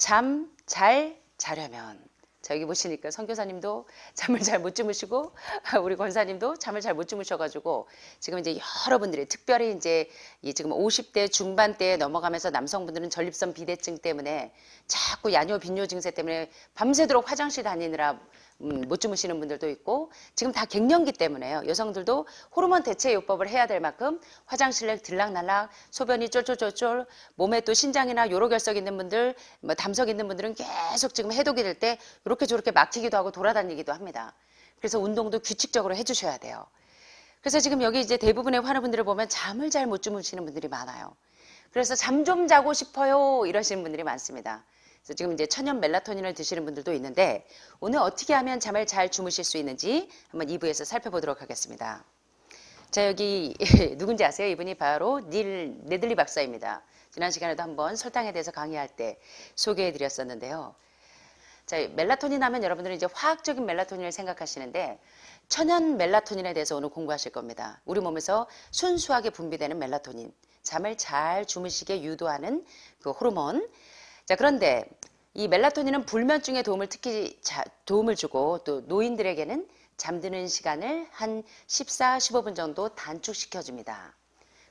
잠 잘 자려면 자 여기 보시니까 선교사님도 잠을 잘 못 주무시고 우리 권사님도 잠을 잘 못 주무셔가지고 지금 이제 여러분들이 특별히 이제 이 지금 50대 중반대에 넘어가면서 남성분들은 전립선 비대증 때문에 자꾸 야뇨 빈뇨 증세 때문에 밤새도록 화장실 다니느라 음, 못 주무시는 분들도 있고 지금 다 갱년기 때문에요. 여성들도 호르몬 대체 요법을 해야 될 만큼 화장실에 들락날락 소변이 쫄쫄쫄쫄 몸에 또 신장이나 요로결석 있는 분들 뭐 담석 있는 분들은 계속 지금 해독이 될 때 이렇게 저렇게 막히기도 하고 돌아다니기도 합니다. 그래서 운동도 규칙적으로 해주셔야 돼요. 그래서 지금 여기 이제 대부분의 환우분들을 보면 잠을 잘 못 주무시는 분들이 많아요. 그래서 잠 좀 자고 싶어요 이러시는 분들이 많습니다. 그래서 지금 이제 천연 멜라토닌을 드시는 분들도 있는데 오늘 어떻게 하면 잠을 잘 주무실 수 있는지 한번 2부에서 살펴보도록 하겠습니다. 자 여기 누군지 아세요? 이분이 바로 닐 네들리 박사입니다. 지난 시간에도 한번 설탕에 대해서 강의할 때 소개해 드렸었는데요. 자, 멜라토닌 하면 여러분들은 이제 화학적인 멜라토닌을 생각하시는데 천연 멜라토닌에 대해서 오늘 공부하실 겁니다. 우리 몸에서 순수하게 분비되는 멜라토닌, 잠을 잘 주무시게 유도하는 그 호르몬, 자, 그런데 이 멜라토닌은 불면증에 도움을 특히 자, 도움을 주고 또 노인들에게는 잠드는 시간을 한 14, 15분 정도 단축시켜 줍니다.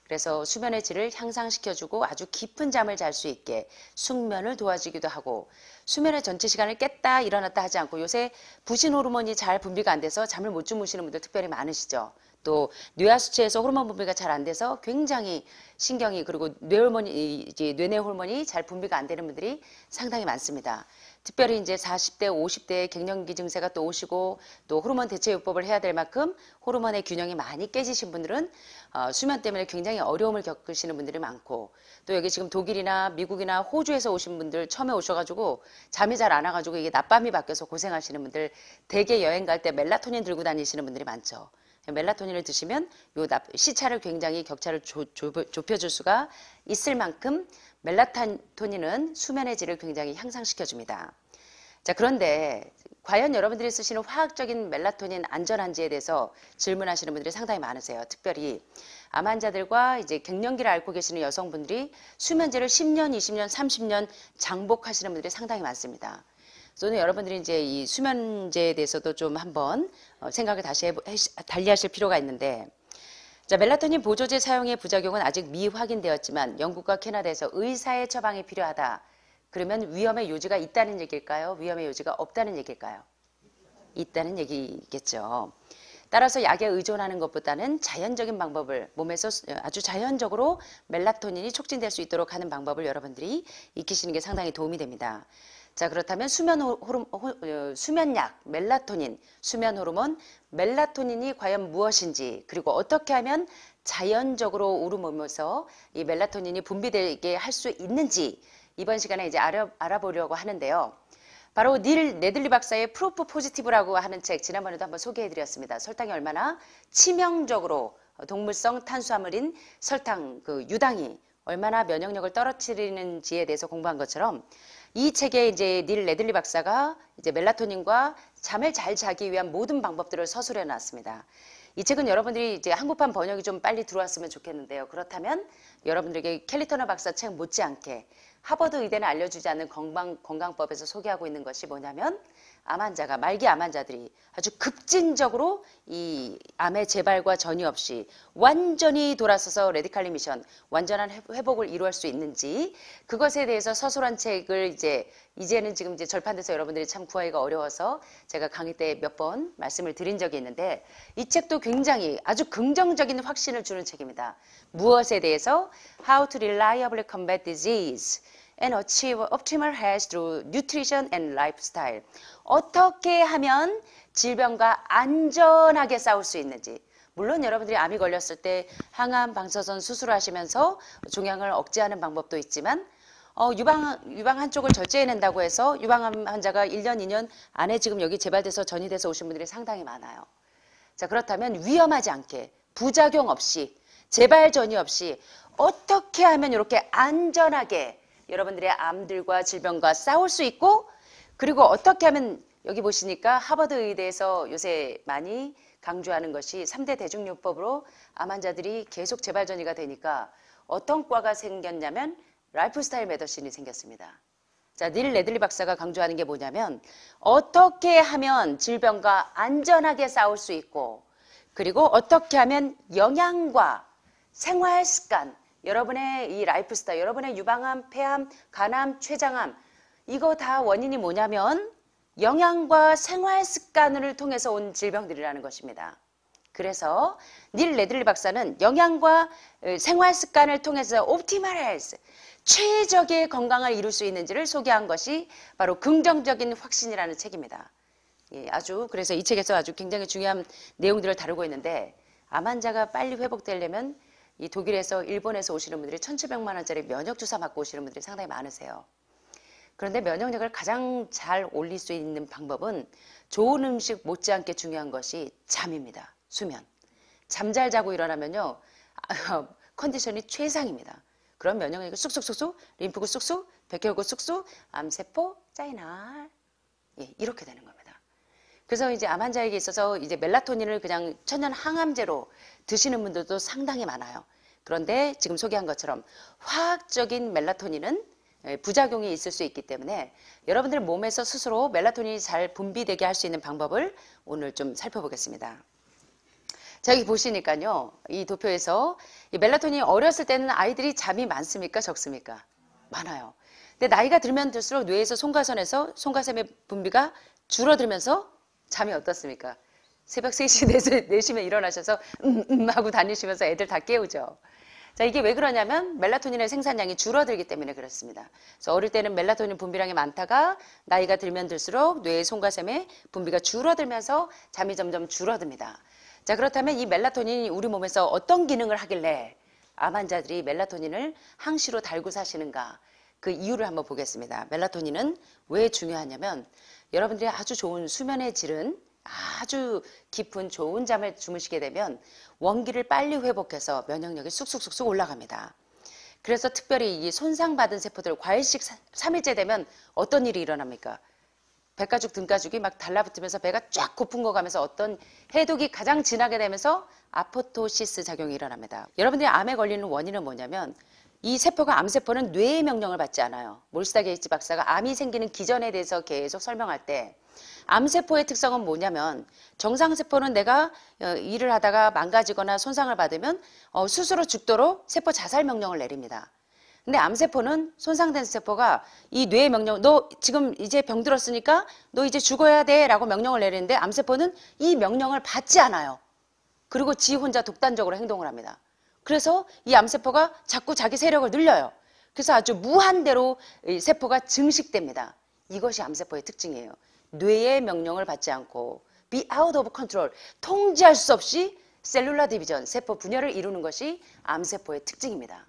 그래서 수면의 질을 향상시켜 주고 아주 깊은 잠을 잘 수 있게 숙면을 도와주기도 하고 수면의 전체 시간을 깼다 일어났다 하지 않고 요새 부신 호르몬이 잘 분비가 안 돼서 잠을 못 주무시는 분들 특별히 많으시죠. 또 뇌하 수체에서 호르몬 분비가 잘 안 돼서 굉장히 신경이 그리고 뇌호르몬이 이제 뇌내 호르몬이 잘 분비가 안 되는 분들이 상당히 많습니다. 특별히 이제 40대, 5 0대 갱년기 증세가 또 오시고 또 호르몬 대체 요법을 해야 될 만큼 호르몬의 균형이 많이 깨지신 분들은 어, 수면 때문에 굉장히 어려움을 겪으시는 분들이 많고 또 여기 지금 독일이나 미국이나 호주에서 오신 분들 처음에 오셔가지고 잠이 잘 안 와가지고 이게 낮밤이 바뀌어서 고생하시는 분들 대개 여행 갈 때 멜라토닌 들고 다니시는 분들이 많죠. 멜라토닌을 드시면 요 시차를 굉장히 격차를 좁혀, 줄 수가 있을 만큼 멜라토닌은 수면의 질을 굉장히 향상시켜 줍니다. 자 그런데 과연 여러분들이 쓰시는 화학적인 멜라토닌 안전한지에 대해서 질문하시는 분들이 상당히 많으세요. 특별히 암 환자들과 이제 갱년기를 앓고 계시는 여성분들이 수면제를 10년, 20년, 30년 장복하시는 분들이 상당히 많습니다. 저는 여러분들이 이제 이 수면제에 대해서도 좀 한번 어, 생각을 다시 해보, 달리하실 필요가 있는데 자, 멜라토닌 보조제 사용의 부작용은 아직 미확인되었지만 영국과 캐나다에서 의사의 처방이 필요하다. 그러면 위험의 요지가 있다는 얘기일까요? 위험의 요지가 없다는 얘기일까요? 있다는 얘기겠죠. 따라서 약에 의존하는 것보다는 자연적인 방법을 몸에서 어, 아주 자연적으로 멜라토닌이 촉진될 수 있도록 하는 방법을 여러분들이 익히시는 게 상당히 도움이 됩니다. 자, 그렇다면 수면 호르, 호, 어, 수면약, 멜라토닌, 수면 호르몬, 멜라토닌이 과연 무엇인지, 그리고 어떻게 하면 자연적으로 우리 몸에서 이 멜라토닌이 분비되게 할 수 있는지 이번 시간에 이제 알아, 알아보려고 하는데요. 바로 닐 네들리 박사의 프로포 포지티브라고 하는 책 지난번에도 한번 소개해드렸습니다. 설탕이 얼마나 치명적으로 동물성 탄수화물인 설탕 그 유당이 얼마나 면역력을 떨어뜨리는지에 대해서 공부한 것처럼 이 책에 이제 닐 레들리 박사가 이제 멜라토닌과 잠을 잘 자기 위한 모든 방법들을 서술해 놨습니다. 이 책은 여러분들이 이제 한국판 번역이 좀 빨리 들어왔으면 좋겠는데요. 그렇다면 여러분들에게 캘리터너 박사 책 못지않게 하버드 의대는 알려주지 않는 건강, 건강법에서 소개하고 있는 것이 뭐냐면 암 환자가 말기 암 환자들이 아주 급진적으로 이 암의 재발과 전이 없이 완전히 돌아서서 레디칼리 미션 완전한 회복을 이루할 수 있는지 그것에 대해서 서술한 책을 이제 이제는 지금 이제 절판돼서 여러분들이 참 구하기가 어려워서 제가 강의 때 몇 번 말씀을 드린 적이 있는데 이 책도 굉장히 아주 긍정적인 확신을 주는 책입니다. 무엇에 대해서 How to Reliably Combat Disease and achieve optimal health through nutrition and lifestyle. 어떻게 하면 질병과 안전하게 싸울 수 있는지. 물론 여러분들이 암이 걸렸을 때 항암 방사선 수술하시면서 종양을 억제하는 방법도 있지만 어, 유방, 유방 한쪽을 절제해낸다고 해서 유방암 환자가 1년, 2년 안에 지금 여기 재발돼서 전이돼서 오신 분들이 상당히 많아요. 자, 그렇다면 위험하지 않게 부작용 없이 재발 전이 없이 어떻게 하면 이렇게 안전하게 여러분들의 암들과 질병과 싸울 수 있고 그리고 어떻게 하면 여기 보시니까 하버드 의대에서 요새 많이 강조하는 것이 3대 대중요법으로 암 환자들이 계속 재발전이가 되니까 어떤 과가 생겼냐면 라이프스타일 메더신이 생겼습니다. 자, 닐 레들리 박사가 강조하는 게 뭐냐면 어떻게 하면 질병과 안전하게 싸울 수 있고 그리고 어떻게 하면 영양과 생활 습관 여러분의 이 라이프 스타일, 여러분의 유방암, 폐암, 간암, 췌장암, 이거 다 원인이 뭐냐면 영양과 생활 습관을 통해서 온 질병들이라는 것입니다. 그래서 닐 레들리 박사는 영양과 생활 습관을 통해서 옵티마 헬스, 최적의 건강을 이룰 수 있는지를 소개한 것이 바로 긍정적인 확신이라는 책입니다. 예, 아주 그래서 이 책에서 아주 굉장히 중요한 내용들을 다루고 있는데 암 환자가 빨리 회복되려면 이 독일에서 일본에서 오시는 분들이 1,700만 원짜리 면역 주사 맞고 오시는 분들이 상당히 많으세요. 그런데 면역력을 가장 잘 올릴 수 있는 방법은 좋은 음식 못지않게 중요한 것이 잠입니다. 수면. 잠 잘 자고 일어나면요. 아, 컨디션이 최상입니다. 그럼 면역력이 쑥쑥쑥쑥, 림프구 쑥쑥, 백혈구 쑥쑥, 암세포 짜이날. 예, 이렇게 되는 겁니다. 그래서 이제 암 환자에게 있어서 이제 멜라토닌을 그냥 천연 항암제로 드시는 분들도 상당히 많아요. 그런데 지금 소개한 것처럼 화학적인 멜라토닌은 예, 부작용이 있을 수 있기 때문에 여러분들 몸에서 스스로 멜라토닌이 잘 분비되게 할 수 있는 방법을 오늘 좀 살펴보겠습니다. 자, 여기 보시니까요. 이 도표에서 이 멜라토닌이 어렸을 때는 아이들이 잠이 많습니까? 적습니까? 많아요. 근데 나이가 들면 들수록 뇌에서 송가선에서 송가샘의 분비가 줄어들면서 잠이 어떻습니까? 새벽 3시, 4시, 면 일어나셔서 음, 음 하고 다니시면서 애들 다 깨우죠. 자, 이게 왜 그러냐면 멜라토닌의 생산량이 줄어들기 때문에 그렇습니다. 그래서 어릴 때는 멜라토닌 분비량이 많다가 나이가 들면 들수록 뇌의 송과샘의 분비가 줄어들면서 잠이 점점 줄어듭니다. 자, 그렇다면 이 멜라토닌이 우리 몸에서 어떤 기능을 하길래 암 환자들이 멜라토닌을 항시로 달고 사시는가 그 이유를 한번 보겠습니다. 멜라토닌은 왜 중요하냐면 여러분들이 아주 좋은 수면의 질은 아주 깊은 좋은 잠을 주무시게 되면 원기를 빨리 회복해서 면역력이 쑥쑥쑥쑥 올라갑니다. 그래서 특별히 이 손상받은 세포들 과일식 3일째 되면 어떤 일이 일어납니까? 배가죽 등가죽이 막 달라붙으면서 배가 쫙 고픈 거 가면서 어떤 해독이 가장 진하게 되면서 아포토시스 작용이 일어납니다. 여러분들이 암에 걸리는 원인은 뭐냐면 이 세포가 암세포는 뇌의 명령을 받지 않아요. 몰스타 게이츠 박사가 암이 생기는 기전에 대해서 계속 설명할 때 암세포의 특성은 뭐냐면 정상세포는 내가 어, 일을 하다가 망가지거나 손상을 받으면 어, 스스로 죽도록 세포 자살 명령을 내립니다. 근데 암세포는 손상된 세포가 이 뇌의 명령, 너 지금 이제 병들었으니까 너 이제 죽어야 돼 라고 명령을 내리는데 암세포는 이 명령을 받지 않아요. 그리고 지 혼자 독단적으로 행동을 합니다. 그래서 이 암세포가 자꾸 자기 세력을 늘려요. 그래서 아주 무한대로 세포가 증식됩니다. 이것이 암세포의 특징이에요. 뇌의 명령을 받지 않고 be out of control, 통제할 수 없이 셀룰라 디비전, 세포 분열을 이루는 것이 암세포의 특징입니다.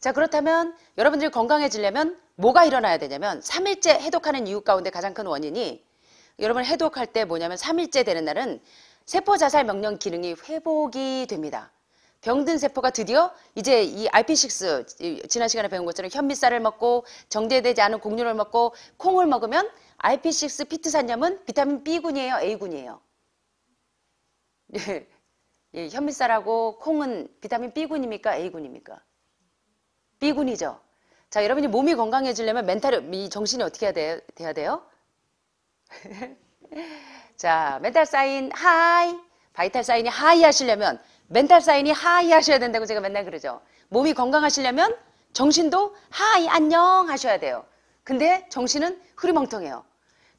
자, 그렇다면 여러분들이 건강해지려면 뭐가 일어나야 되냐면 3일째 해독하는 이유 가운데 가장 큰 원인이 여러분 해독할 때 뭐냐면 3일째 되는 날은 세포 자살 명령 기능이 회복이 됩니다. 병든 세포가 드디어 이제 이 IP6 지난 시간에 배운 것처럼 현미쌀을 먹고 정제되지 않은 곡류를 먹고 콩을 먹으면 IP6 피트산염은 비타민 B군이에요? A군이에요? 예, 예 현미쌀하고 콩은 비타민 B군입니까? A군입니까? B군이죠. 자, 여러분이 몸이 건강해지려면 멘탈, 이 정신이 어떻게 해야, 돼, 돼야 돼요? 자, 멘탈 사인 하이, 바이탈 사인이 하이 하시려면 멘탈 사인이 하이 하셔야 된다고 제가 맨날 그러죠. 몸이 건강하시려면 정신도 하이 안녕 하셔야 돼요. 근데 정신은 흐리멍텅해요.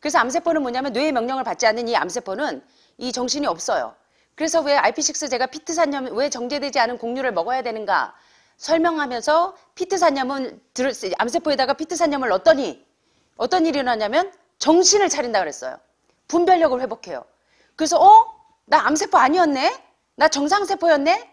그래서 암세포는 뭐냐면 뇌의 명령을 받지 않는 이 암세포는 이 정신이 없어요. 그래서 왜 IP6 제가 피트산염 왜 정제되지 않은 곡류를 먹어야 되는가 설명하면서 피트산염은 암세포에다가 피트산염을 넣었더니 어떤 일이 일어나냐면 정신을 차린다 그랬어요. 분별력을 회복해요. 그래서 어? 나 암세포 아니었네? 나 정상세포였네?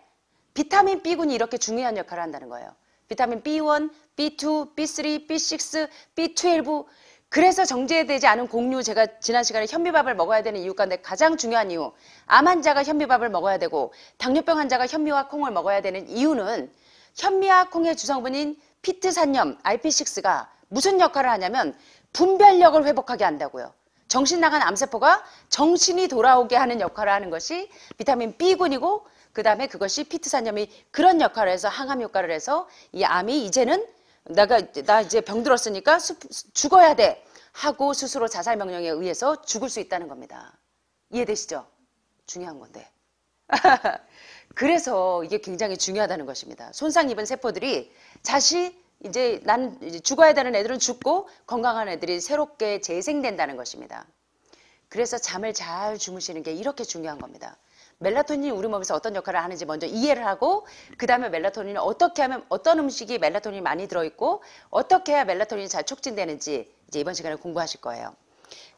비타민 B군이 이렇게 중요한 역할을 한다는 거예요. 비타민 B1, B2, B3, B6, B12 그래서 정제되지 않은 곡류 제가 지난 시간에 현미밥을 먹어야 되는 이유가 내 가장 중요한 이유 암 환자가 현미밥을 먹어야 되고 당뇨병 환자가 현미와 콩을 먹어야 되는 이유는 현미와 콩의 주성분인 피트산염 IP6가 무슨 역할을 하냐면 분별력을 회복하게 한다고요. 정신 나간 암세포가 정신이 돌아오게 하는 역할을 하는 것이 비타민 B군이고 그다음에 그것이 피트산염이 그런 역할을 해서 항암 효과를 해서 이 암이 이제는 내가 나 이제 병들었으니까 수, 죽어야 돼 하고 스스로 자살 명령에 의해서 죽을 수 있다는 겁니다. 이해되시죠? 중요한 건데. 그래서 이게 굉장히 중요하다는 것입니다. 손상 입은 세포들이 다시 이제 난 죽어야 되는 애들은 죽고 건강한 애들이 새롭게 재생된다는 것입니다. 그래서 잠을 잘 주무시는 게 이렇게 중요한 겁니다. 멜라토닌이 우리 몸에서 어떤 역할을 하는지 먼저 이해를 하고 그다음에 멜라토닌은 어떻게 하면 어떤 음식이 멜라토닌이 많이 들어 있고 어떻게 해야 멜라토닌이 잘 촉진되는지 이제 이번 시간에 공부하실 거예요.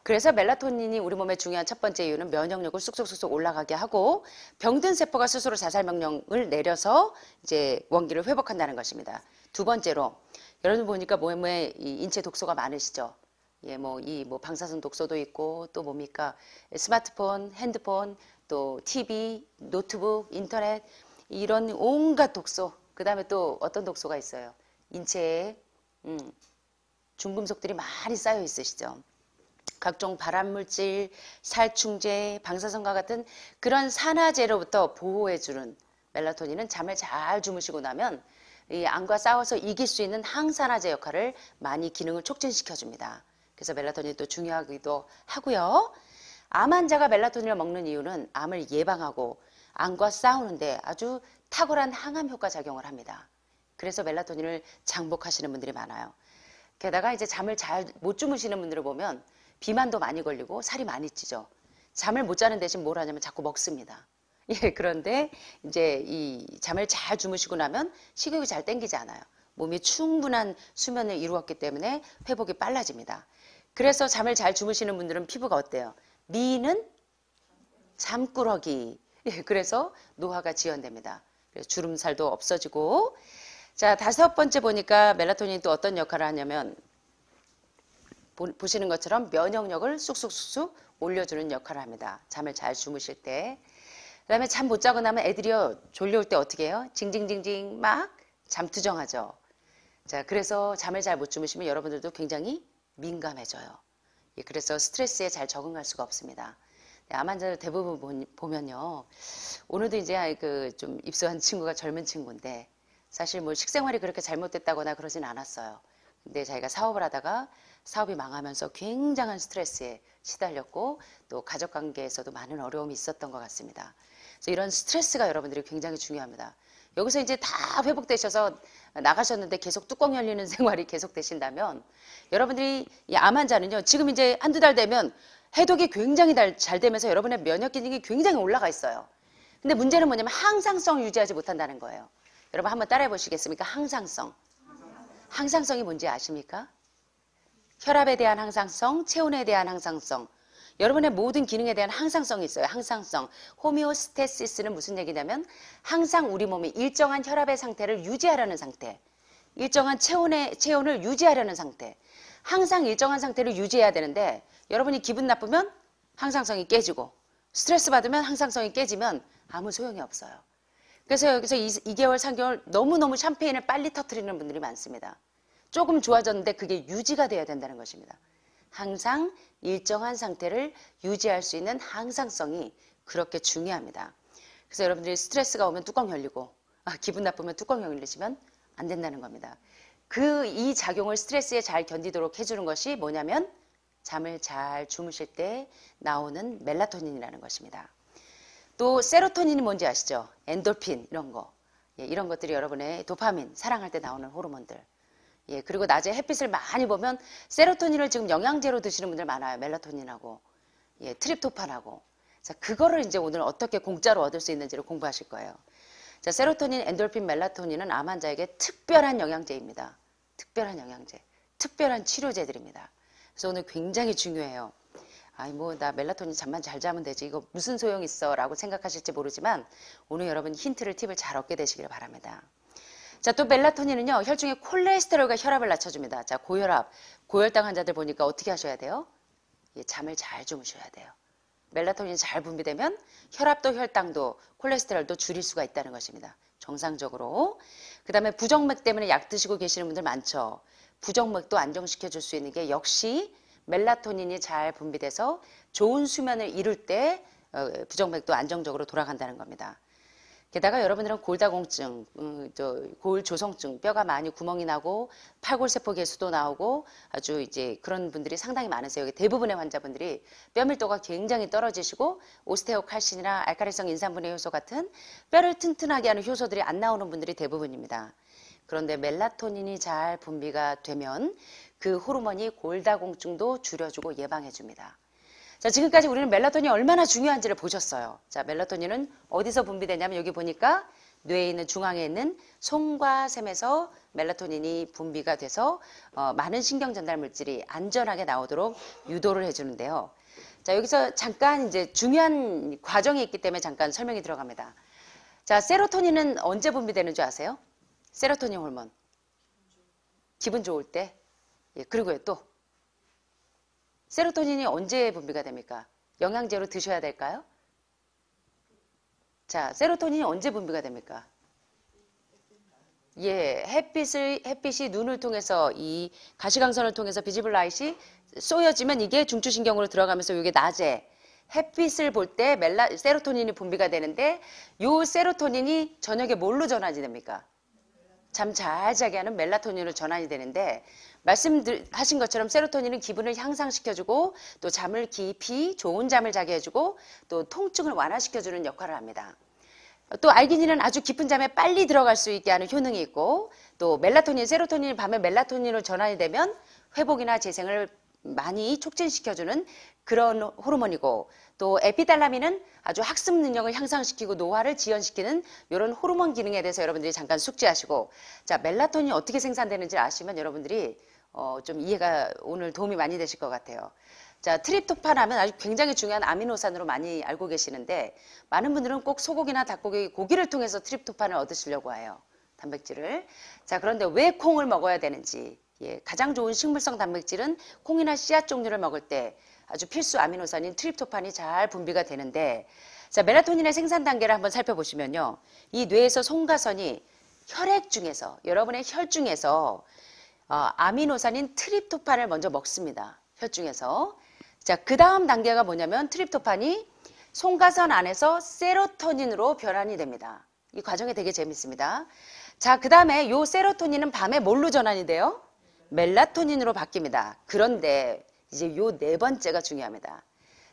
그래서 멜라토닌이 우리 몸의 중요한 첫 번째 이유는 면역력을 쑥쑥쑥쑥 올라가게 하고 병든 세포가 스스로 자살 명령을 내려서 이제 원기를 회복한다는 것입니다. 두 번째로 여러분 보니까 몸에 이 인체 독소가 많으시죠. 예, 뭐, 이, 뭐, 방사선 독소도 있고, 또 뭡니까? 스마트폰, 핸드폰, 또 TV, 노트북, 인터넷 이런 온갖 독소 그 다음에 또 어떤 독소가 있어요. 인체에 음, 중금속들이 많이 쌓여 있으시죠. 각종 발암물질, 살충제, 방사선과 같은 그런 산화제로부터 보호해주는 멜라토닌은 잠을 잘 주무시고 나면 이 암과 싸워서 이길 수 있는 항산화제 역할을 많이 기능을 촉진시켜줍니다. 그래서 멜라토닌이 또 중요하기도 하고요. 암 환자가 멜라토닌을 먹는 이유는 암을 예방하고 암과 싸우는데 아주 탁월한 항암 효과 작용을 합니다. 그래서 멜라토닌을 장복하시는 분들이 많아요. 게다가 이제 잠을 잘 못 주무시는 분들을 보면 비만도 많이 걸리고 살이 많이 찌죠. 잠을 못 자는 대신 뭘 하냐면 자꾸 먹습니다. 예, 그런데 이제 이 잠을 잘 주무시고 나면 식욕이 잘 땡기지 않아요. 몸이 충분한 수면을 이루었기 때문에 회복이 빨라집니다. 그래서 잠을 잘 주무시는 분들은 피부가 어때요? 미는 잠꾸러기. 예, 그래서 노화가 지연됩니다. 그래서 주름살도 없어지고. 자, 다섯 번째 보니까 멜라토닌이 또 어떤 역할을 하냐면 보, 보시는 것처럼 면역력을 쑥쑥쑥쑥 올려주는 역할을 합니다. 잠을 잘 주무실 때. 그다음에 잠 못 자고 나면 애들이요 졸려올 때 어떻게 해요? 징징징징 막 잠투정하죠. 자, 그래서 잠을 잘 못 주무시면 여러분들도 굉장히 민감해져요. 예, 그래서 스트레스에 잘 적응할 수가 없습니다. 네, 암 환자들 대부분 보면요. 오늘도 이제 그 좀 입소한 친구가 젊은 친구인데 사실 뭐 식생활이 그렇게 잘못됐다거나 그러진 않았어요. 근데 자기가 사업을 하다가 사업이 망하면서 굉장한 스트레스에 시달렸고 또 가족 관계에서도 많은 어려움이 있었던 것 같습니다. 그래서 이런 스트레스가 여러분들이 굉장히 중요합니다. 여기서 이제 다 회복되셔서 나가셨는데 계속 뚜껑 열리는 생활이 계속 되신다면 여러분들이 이 암 환자는요 지금 이제 한두 달 되면 해독이 굉장히 잘 되면서 여러분의 면역 기능이 굉장히 올라가 있어요. 근데 문제는 뭐냐면 항상성 유지하지 못한다는 거예요. 여러분 한번 따라해 보시겠습니까? 항상성. 항상성이 뭔지 아십니까? 혈압에 대한 항상성, 체온에 대한 항상성, 여러분의 모든 기능에 대한 항상성이 있어요. 항상성. 호미오스테시스는 무슨 얘기냐면 항상 우리 몸이 일정한 혈압의 상태를 유지하려는 상태. 일정한 체온의 체온을 유지하려는 상태. 항상 일정한 상태를 유지해야 되는데 여러분이 기분 나쁘면 항상성이 깨지고 스트레스 받으면 항상성이 깨지면 아무 소용이 없어요. 그래서 여기서 2, 2개월, 3개월 너무너무 샴페인을 빨리 터트리는 분들이 많습니다. 조금 좋아졌는데 그게 유지가 돼야 된다는 것입니다. 항상 일정한 상태를 유지할 수 있는 항상성이 그렇게 중요합니다. 그래서 여러분들이 스트레스가 오면 뚜껑 열리고 아, 기분 나쁘면 뚜껑 열리시면 안 된다는 겁니다. 그 이 작용을 스트레스에 잘 견디도록 해주는 것이 뭐냐면 잠을 잘 주무실 때 나오는 멜라토닌이라는 것입니다. 또 세로토닌이 뭔지 아시죠? 엔돌핀 이런 거. 예, 이런 것들이 여러분의 도파민, 사랑할 때 나오는 호르몬들. 예, 그리고 낮에 햇빛을 많이 보면 세로토닌을 지금 영양제로 드시는 분들 많아요. 멜라토닌하고 예, 트립토판하고. 자, 그거를 이제 오늘 어떻게 공짜로 얻을 수 있는지를 공부하실 거예요. 자, 세로토닌, 엔돌핀, 멜라토닌은 암 환자에게 특별한 영양제입니다. 특별한 영양제, 특별한 치료제들입니다. 그래서 오늘 굉장히 중요해요. 아이 뭐 나 멜라토닌 잠만 잘 자면 되지 이거 무슨 소용 있어라고 생각하실지 모르지만 오늘 여러분 힌트를 팁을 잘 얻게 되시길 바랍니다. 자, 또 멜라토닌은요, 혈중에 콜레스테롤과 혈압을 낮춰줍니다. 자, 고혈압, 고혈당 환자들 보니까 어떻게 하셔야 돼요? 예, 잠을 잘 주무셔야 돼요. 멜라토닌 잘 분비되면 혈압도 혈당도 콜레스테롤도 줄일 수가 있다는 것입니다. 정상적으로. 그 다음에 부정맥 때문에 약 드시고 계시는 분들 많죠. 부정맥도 안정시켜 줄 수 있는 게 역시 멜라토닌이 잘 분비돼서 좋은 수면을 이룰 때 어, 부정맥도 안정적으로 돌아간다는 겁니다. 게다가 여러분들은 골다공증, 음, 골 조성증, 뼈가 많이 구멍이 나고 팔골세포 개수도 나오고 아주 이제 그런 분들이 상당히 많으세요. 대부분의 환자분들이 뼈 밀도가 굉장히 떨어지시고 오스테오칼신이나 알카리성 인산분해 효소 같은 뼈를 튼튼하게 하는 효소들이 안 나오는 분들이 대부분입니다. 그런데 멜라토닌이 잘 분비가 되면 그 호르몬이 골다공증도 줄여주고 예방해줍니다. 자, 지금까지 우리는 멜라토닌이 얼마나 중요한지를 보셨어요. 자, 멜라토닌은 어디서 분비되냐면 여기 보니까 뇌에 있는 중앙에 있는 손과 샘에서 멜라토닌이 분비가 돼서 어, 많은 신경 전달 물질이 안전하게 나오도록 유도를 해주는데요. 자, 여기서 잠깐 이제 중요한 과정이 있기 때문에 잠깐 설명이 들어갑니다. 자, 세로토닌은 언제 분비되는 줄 아세요? 세로토닌 호르몬. 기분 좋을 때. 예, 그리고 또. 세로토닌이 언제 분비가 됩니까? 영양제로 드셔야 될까요? 자, 세로토닌이 언제 분비가 됩니까? 예, 햇빛을 햇빛이 눈을 통해서 이 가시광선을 통해서 비지블 라이시 쏘여지면 이게 중추신경으로 들어가면서 이게 낮에 햇빛을 볼 때 멜라 세로토닌이 분비가 되는데 요 세로토닌이 저녁에 뭘로 전환이 됩니까? 잠 잘 자게 하는 멜라토닌으로 전환이 되는데 말씀하신 것처럼 세로토닌은 기분을 향상시켜주고 또 잠을 깊이 좋은 잠을 자게 해주고 또 통증을 완화시켜주는 역할을 합니다. 또 알기닌은 아주 깊은 잠에 빨리 들어갈 수 있게 하는 효능이 있고 또 멜라토닌, 세로토닌이 밤에 멜라토닌으로 전환이 되면 회복이나 재생을 많이 촉진시켜주는 그런 호르몬이고 또 에피달라민은 아주 학습 능력을 향상시키고 노화를 지연시키는 이런 호르몬 기능에 대해서 여러분들이 잠깐 숙지하시고 자 멜라토닌이 어떻게 생산되는지 아시면 여러분들이 어, 좀 이해가 오늘 도움이 많이 되실 것 같아요. 자, 트립토판 하면 아주 굉장히 중요한 아미노산으로 많이 알고 계시는데 많은 분들은 꼭 소고기나 닭고기, 고기를 통해서 트립토판을 얻으시려고 해요. 단백질을. 자, 그런데 왜 콩을 먹어야 되는지. 예, 가장 좋은 식물성 단백질은 콩이나 씨앗 종류를 먹을 때 아주 필수 아미노산인 트립토판이 잘 분비가 되는데 자, 메라토닌의 생산 단계를 한번 살펴보시면요. 이 뇌에서 송가선이 혈액 중에서 여러분의 혈 중에서 어, 아미노산인 트립토판을 먼저 먹습니다. 혈 중에서. 자, 그 다음 단계가 뭐냐면 트립토판이 송가선 안에서 세로토닌으로 변환이 됩니다. 이 과정이 되게 재밌습니다. 자, 그 다음에 요 세로토닌은 밤에 뭘로 전환이 돼요? 멜라토닌으로 바뀝니다. 그런데 이제 요 네 번째가 중요합니다.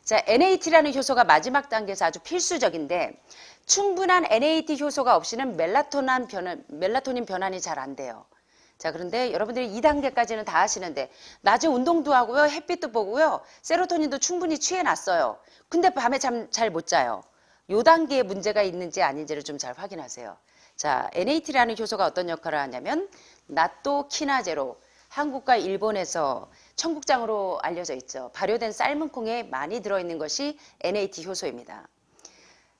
자, NAT라는 효소가 마지막 단계에서 아주 필수적인데 충분한 NAT 효소가 없이는 멜라토닌 변환, 멜라토닌 변환이 잘 안 돼요. 자, 그런데 여러분들이 이단계까지는다 하시는데 낮에 운동도 하고요. 햇빛도 보고요. 세로토닌도 충분히 취해 놨어요. 근데 밤에 잠 잘 못 자요. 요 단계에 문제가 있는지 아닌지를 좀 잘 확인하세요. 자, NAT라는 효소가 어떤 역할을 하냐면 나토키나제로 한국과 일본에서 청국장으로 알려져 있죠. 발효된 삶은 콩에 많이 들어있는 것이 NAT 효소입니다.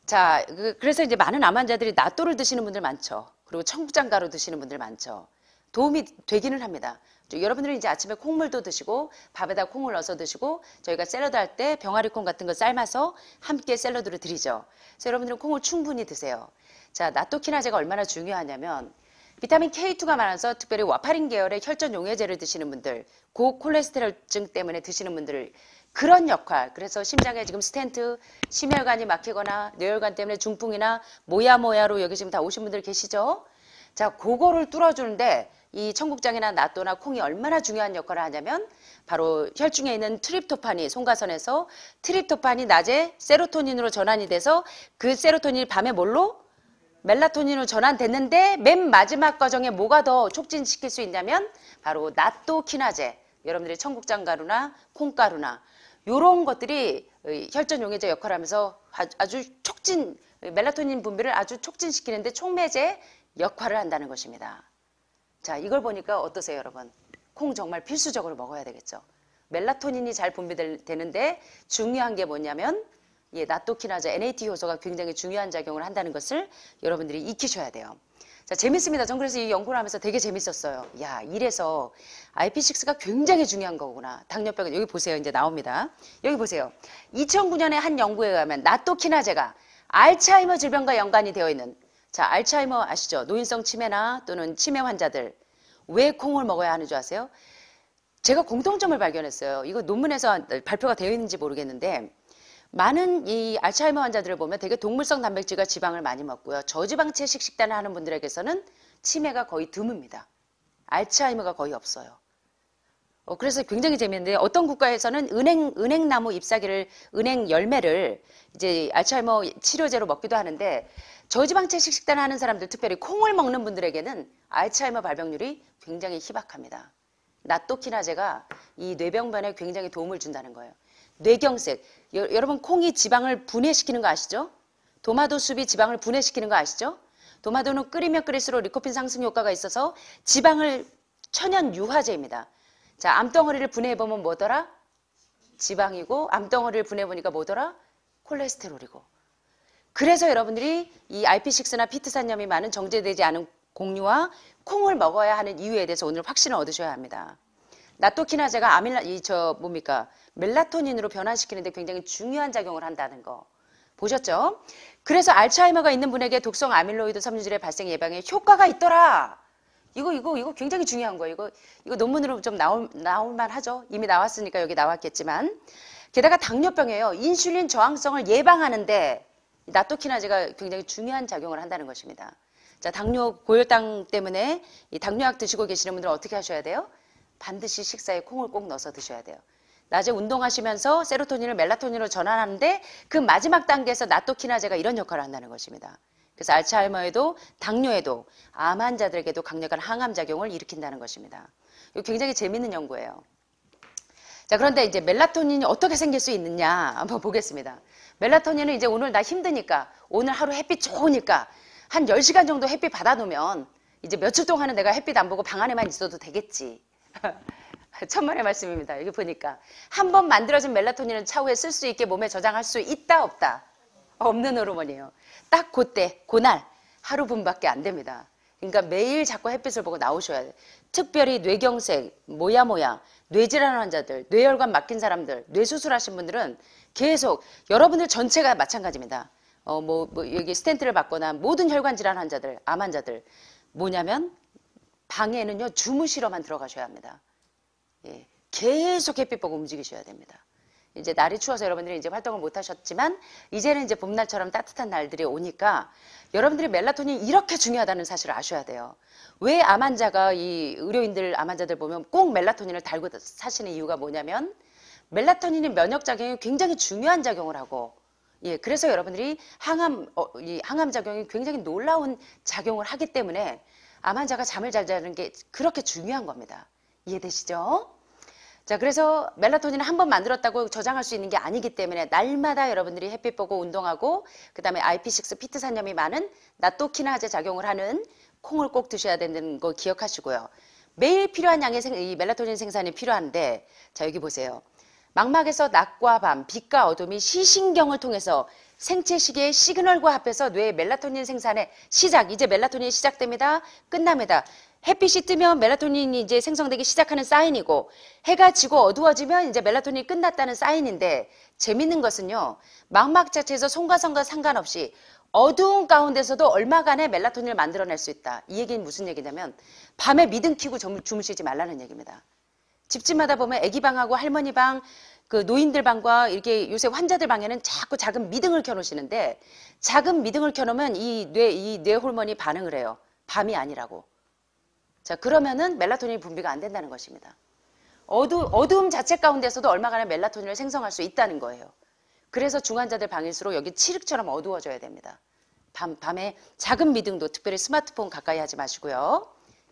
자, 그, 그래서 이제 많은 암 환자들이 낫또를 드시는 분들 많죠. 그리고 청국장 가루 드시는 분들 많죠. 도움이 되기는 합니다. 여러분들은 이제 아침에 콩물도 드시고 밥에다 콩을 넣어서 드시고 저희가 샐러드 할 때 병아리 콩 같은 거 삶아서 함께 샐러드를 드리죠. 그래서 여러분들은 콩을 충분히 드세요. 자, 낫또 키나제가 얼마나 중요하냐면 비타민 K2가 많아서 특별히 와파린 계열의 혈전 용해제를 드시는 분들, 고콜레스테롤증 때문에 드시는 분들 그런 역할, 그래서 심장에 지금 스탠트, 심혈관이 막히거나 뇌혈관 때문에 중풍이나 모야모야로 여기 지금 다 오신 분들 계시죠? 자, 그거를 뚫어주는데 이 청국장이나 낫또나 콩이 얼마나 중요한 역할을 하냐면 바로 혈중에 있는 트립토판이 송가선에서 트립토판이 낮에 세로토닌으로 전환이 돼서 그 세로토닌이 밤에 뭘로? 멜라토닌으로 전환됐는데 맨 마지막 과정에 뭐가 더 촉진시킬 수 있냐면 바로 나토키나제 여러분들이 청국장가루나 콩가루나 요런 것들이 혈전 용해제 역할을 하면서 아주 촉진 멜라토닌 분비를 아주 촉진시키는데 촉매제 역할을 한다는 것입니다. 자, 이걸 보니까 어떠세요, 여러분? 콩 정말 필수적으로 먹어야 되겠죠. 멜라토닌이 잘 분비되는데 중요한 게 뭐냐면 예, 나토키나자 NAT 효소가 굉장히 중요한 작용을 한다는 것을 여러분들이 익히셔야 돼요. 자, 재밌습니다. 전 그래서 이 연구를 하면서 되게 재밌었어요. 야, 이래서 IP6가 굉장히 중요한 거구나. 당뇨병은 여기 보세요. 이제 나옵니다. 여기 보세요. 2009년에 한 연구에 가면 나토키나제가 알츠하이머 질병과 연관이 되어 있는 자, 알츠하이머 아시죠? 노인성 치매나 또는 치매 환자들 왜 콩을 먹어야 하는 줄 아세요? 제가 공통점을 발견했어요. 이거 논문에서 발표가 되어 있는지 모르겠는데 많은 이 알츠하이머 환자들을 보면 되게 동물성 단백질과 지방을 많이 먹고요. 저지방채 식식단을 하는 분들에게서는 치매가 거의 드뭅니다. 알츠하이머가 거의 없어요. 어, 그래서 굉장히 재미있는데 어떤 국가에서는 은행 은행나무 잎사귀를 은행 열매를 이제 알츠하이머 치료제로 먹기도 하는데 저지방채 식식단 하는 사람들 특별히 콩을 먹는 분들에게는 알츠하이머 발병률이 굉장히 희박합니다. 나토키나제가 이 뇌병변에 굉장히 도움을 준다는 거예요. 뇌경색. 여, 여러분 콩이 지방을 분해시키는 거 아시죠? 도마도 수비 지방을 분해시키는 거 아시죠? 도마도는 끓이면 끓일수록 리코핀 상승 효과가 있어서 지방을 천연 유화제입니다. 자, 암덩어리를 분해해보면 뭐더라? 지방이고, 암덩어리를 분해해보니까 뭐더라? 콜레스테롤이고. 그래서 여러분들이 이 IP6나 피트산염이 많은 정제되지 않은 곡류와 콩을 먹어야 하는 이유에 대해서 오늘 확신을 얻으셔야 합니다. 나토키나제가 아밀라 이저 뭡니까 멜라토닌으로 변환시키는데 굉장히 중요한 작용을 한다는 거 보셨죠? 그래서 알츠하이머가 있는 분에게 독성 아밀로이드 섬유질의 발생 예방에 효과가 있더라. 이거 이거 이거 굉장히 중요한 거예요. 이거 이거 논문으로 좀 나올 나올만 하죠. 이미 나왔으니까 여기 나왔겠지만 게다가 당뇨병에요 인슐린 저항성을 예방하는데 나토키나제가 굉장히 중요한 작용을 한다는 것입니다. 자, 당뇨 고혈당 때문에 이 당뇨약 드시고 계시는 분들은 어떻게 하셔야 돼요? 반드시 식사에 콩을 꼭 넣어서 드셔야 돼요. 낮에 운동하시면서 세로토닌을 멜라토닌으로 전환하는데 그 마지막 단계에서 나토키나제가 이런 역할을 한다는 것입니다. 그래서 알츠하이머에도 당뇨에도 암 환자들에게도 강력한 항암 작용을 일으킨다는 것입니다. 이거 굉장히 재밌는 연구예요. 자, 그런데 이제 멜라토닌이 어떻게 생길 수 있느냐 한번 보겠습니다. 멜라토닌은 이제 오늘 나 힘드니까 오늘 하루 햇빛 좋으니까 한1 0시간 정도 햇빛 받아 놓으면 이제 며칠 동안은 내가 햇빛 안 보고 방 안에만 있어도 되겠지. 천만의 말씀입니다. 여기 보니까 한 번 만들어진 멜라토닌은 차후에 쓸 수 있게 몸에 저장할 수 있다 없다 없는 호르몬이에요. 딱 그때 그날 하루 분밖에 안 됩니다. 그러니까 매일 자꾸 햇빛을 보고 나오셔야 돼. 특별히 뇌경색, 뭐야뭐야 뇌질환 환자들, 뇌혈관 막힌 사람들, 뇌수술하신 분들은 계속 여러분들 전체가 마찬가지입니다. 어, 뭐, 뭐 여기 스탠트를 받거나 모든 혈관 질환 환자들, 암 환자들 뭐냐면 방에는요 주무시러만 들어가셔야 합니다. 예, 계속 햇빛 보고 움직이셔야 됩니다. 이제 날이 추워서 여러분들이 이제 활동을 못 하셨지만 이제는 이제 봄날처럼 따뜻한 날들이 오니까 여러분들이 멜라토닌이 이렇게 중요하다는 사실을 아셔야 돼요. 왜암 환자가 이 의료인들 암 환자들 보면 꼭 멜라토닌을 달고 사시는 이유가 뭐냐면 멜라토닌이 면역 작용이 굉장히 중요한 작용을 하고 예, 그래서 여러분들이 항암, 어, 이 항암 작용이 굉장히 놀라운 작용을 하기 때문에 암 환자가 잠을 잘 자는 게 그렇게 중요한 겁니다. 이해되시죠? 자, 그래서 멜라토닌을 한번 만들었다고 저장할 수 있는 게 아니기 때문에 날마다 여러분들이 햇빛 보고 운동하고 그다음에 IP6 피트산염이 많은 나토키나제 작용을 하는 콩을 꼭 드셔야 되는 거 기억하시고요. 매일 필요한 양의 생, 이 멜라토닌 생산이 필요한데 자, 여기 보세요. 망막에서 낮과 밤, 빛과 어둠이 시신경을 통해서 생체 시계의 시그널과 합해서 뇌의 멜라토닌 생산의 시작, 이제 멜라토닌이 시작됩니다. 끝납니다. 햇빛이 뜨면 멜라토닌이 이제 생성되기 시작하는 사인이고 해가 지고 어두워지면 이제 멜라토닌이 끝났다는 사인인데 재밌는 것은요. 망막 자체에서 손과성과 상관없이 어두운 가운데서도 얼마간의 멜라토닌을 만들어낼 수 있다. 이 얘기는 무슨 얘기냐면 밤에 미등 키고 주무시지 말라는 얘기입니다. 집집마다 보면 애기 방하고 할머니 방, 그 노인들 방과 이렇게 요새 환자들 방에는 자꾸 작은 미등을 켜놓으시는데 작은 미등을 켜놓으면 이 뇌 이뇌 호르몬이 반응을 해요. 밤이 아니라고. 자 그러면은 멜라토닌 분비가 안 된다는 것입니다. 어두, 어두움 자체 가운데서도 얼마간의 멜라토닌을 생성할 수 있다는 거예요. 그래서 중환자들 방일수록 여기 칠흑처럼 어두워져야 됩니다. 밤, 밤에 작은 미등도 특별히 스마트폰 가까이 하지 마시고요.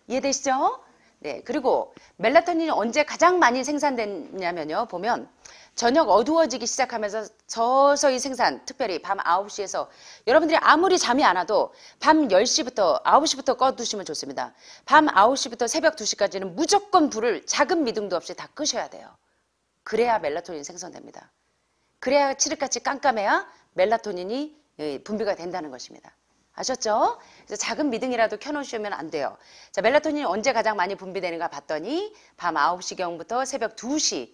이해되시죠? 네, 그리고 멜라토닌이 언제 가장 많이 생산됐냐면요. 보면 저녁 어두워지기 시작하면서 서서히 생산, 특별히 밤 9시에서 여러분들이 아무리 잠이 안 와도 밤 10시부터 9시부터 꺼두시면 좋습니다. 밤 9시부터 새벽 2시까지는 무조건 불을 작은 미등도 없이 다 끄셔야 돼요. 그래야 멜라토닌 이 생성됩니다. 그래야 칠흑같이 깜깜해야 멜라토닌이 예, 분비가 된다는 것입니다. 아셨죠? 그래서 작은 미등이라도 켜놓으시면 안 돼요. 자, 멜라토닌이 언제 가장 많이 분비되는가 봤더니 밤 9시경부터 새벽 2시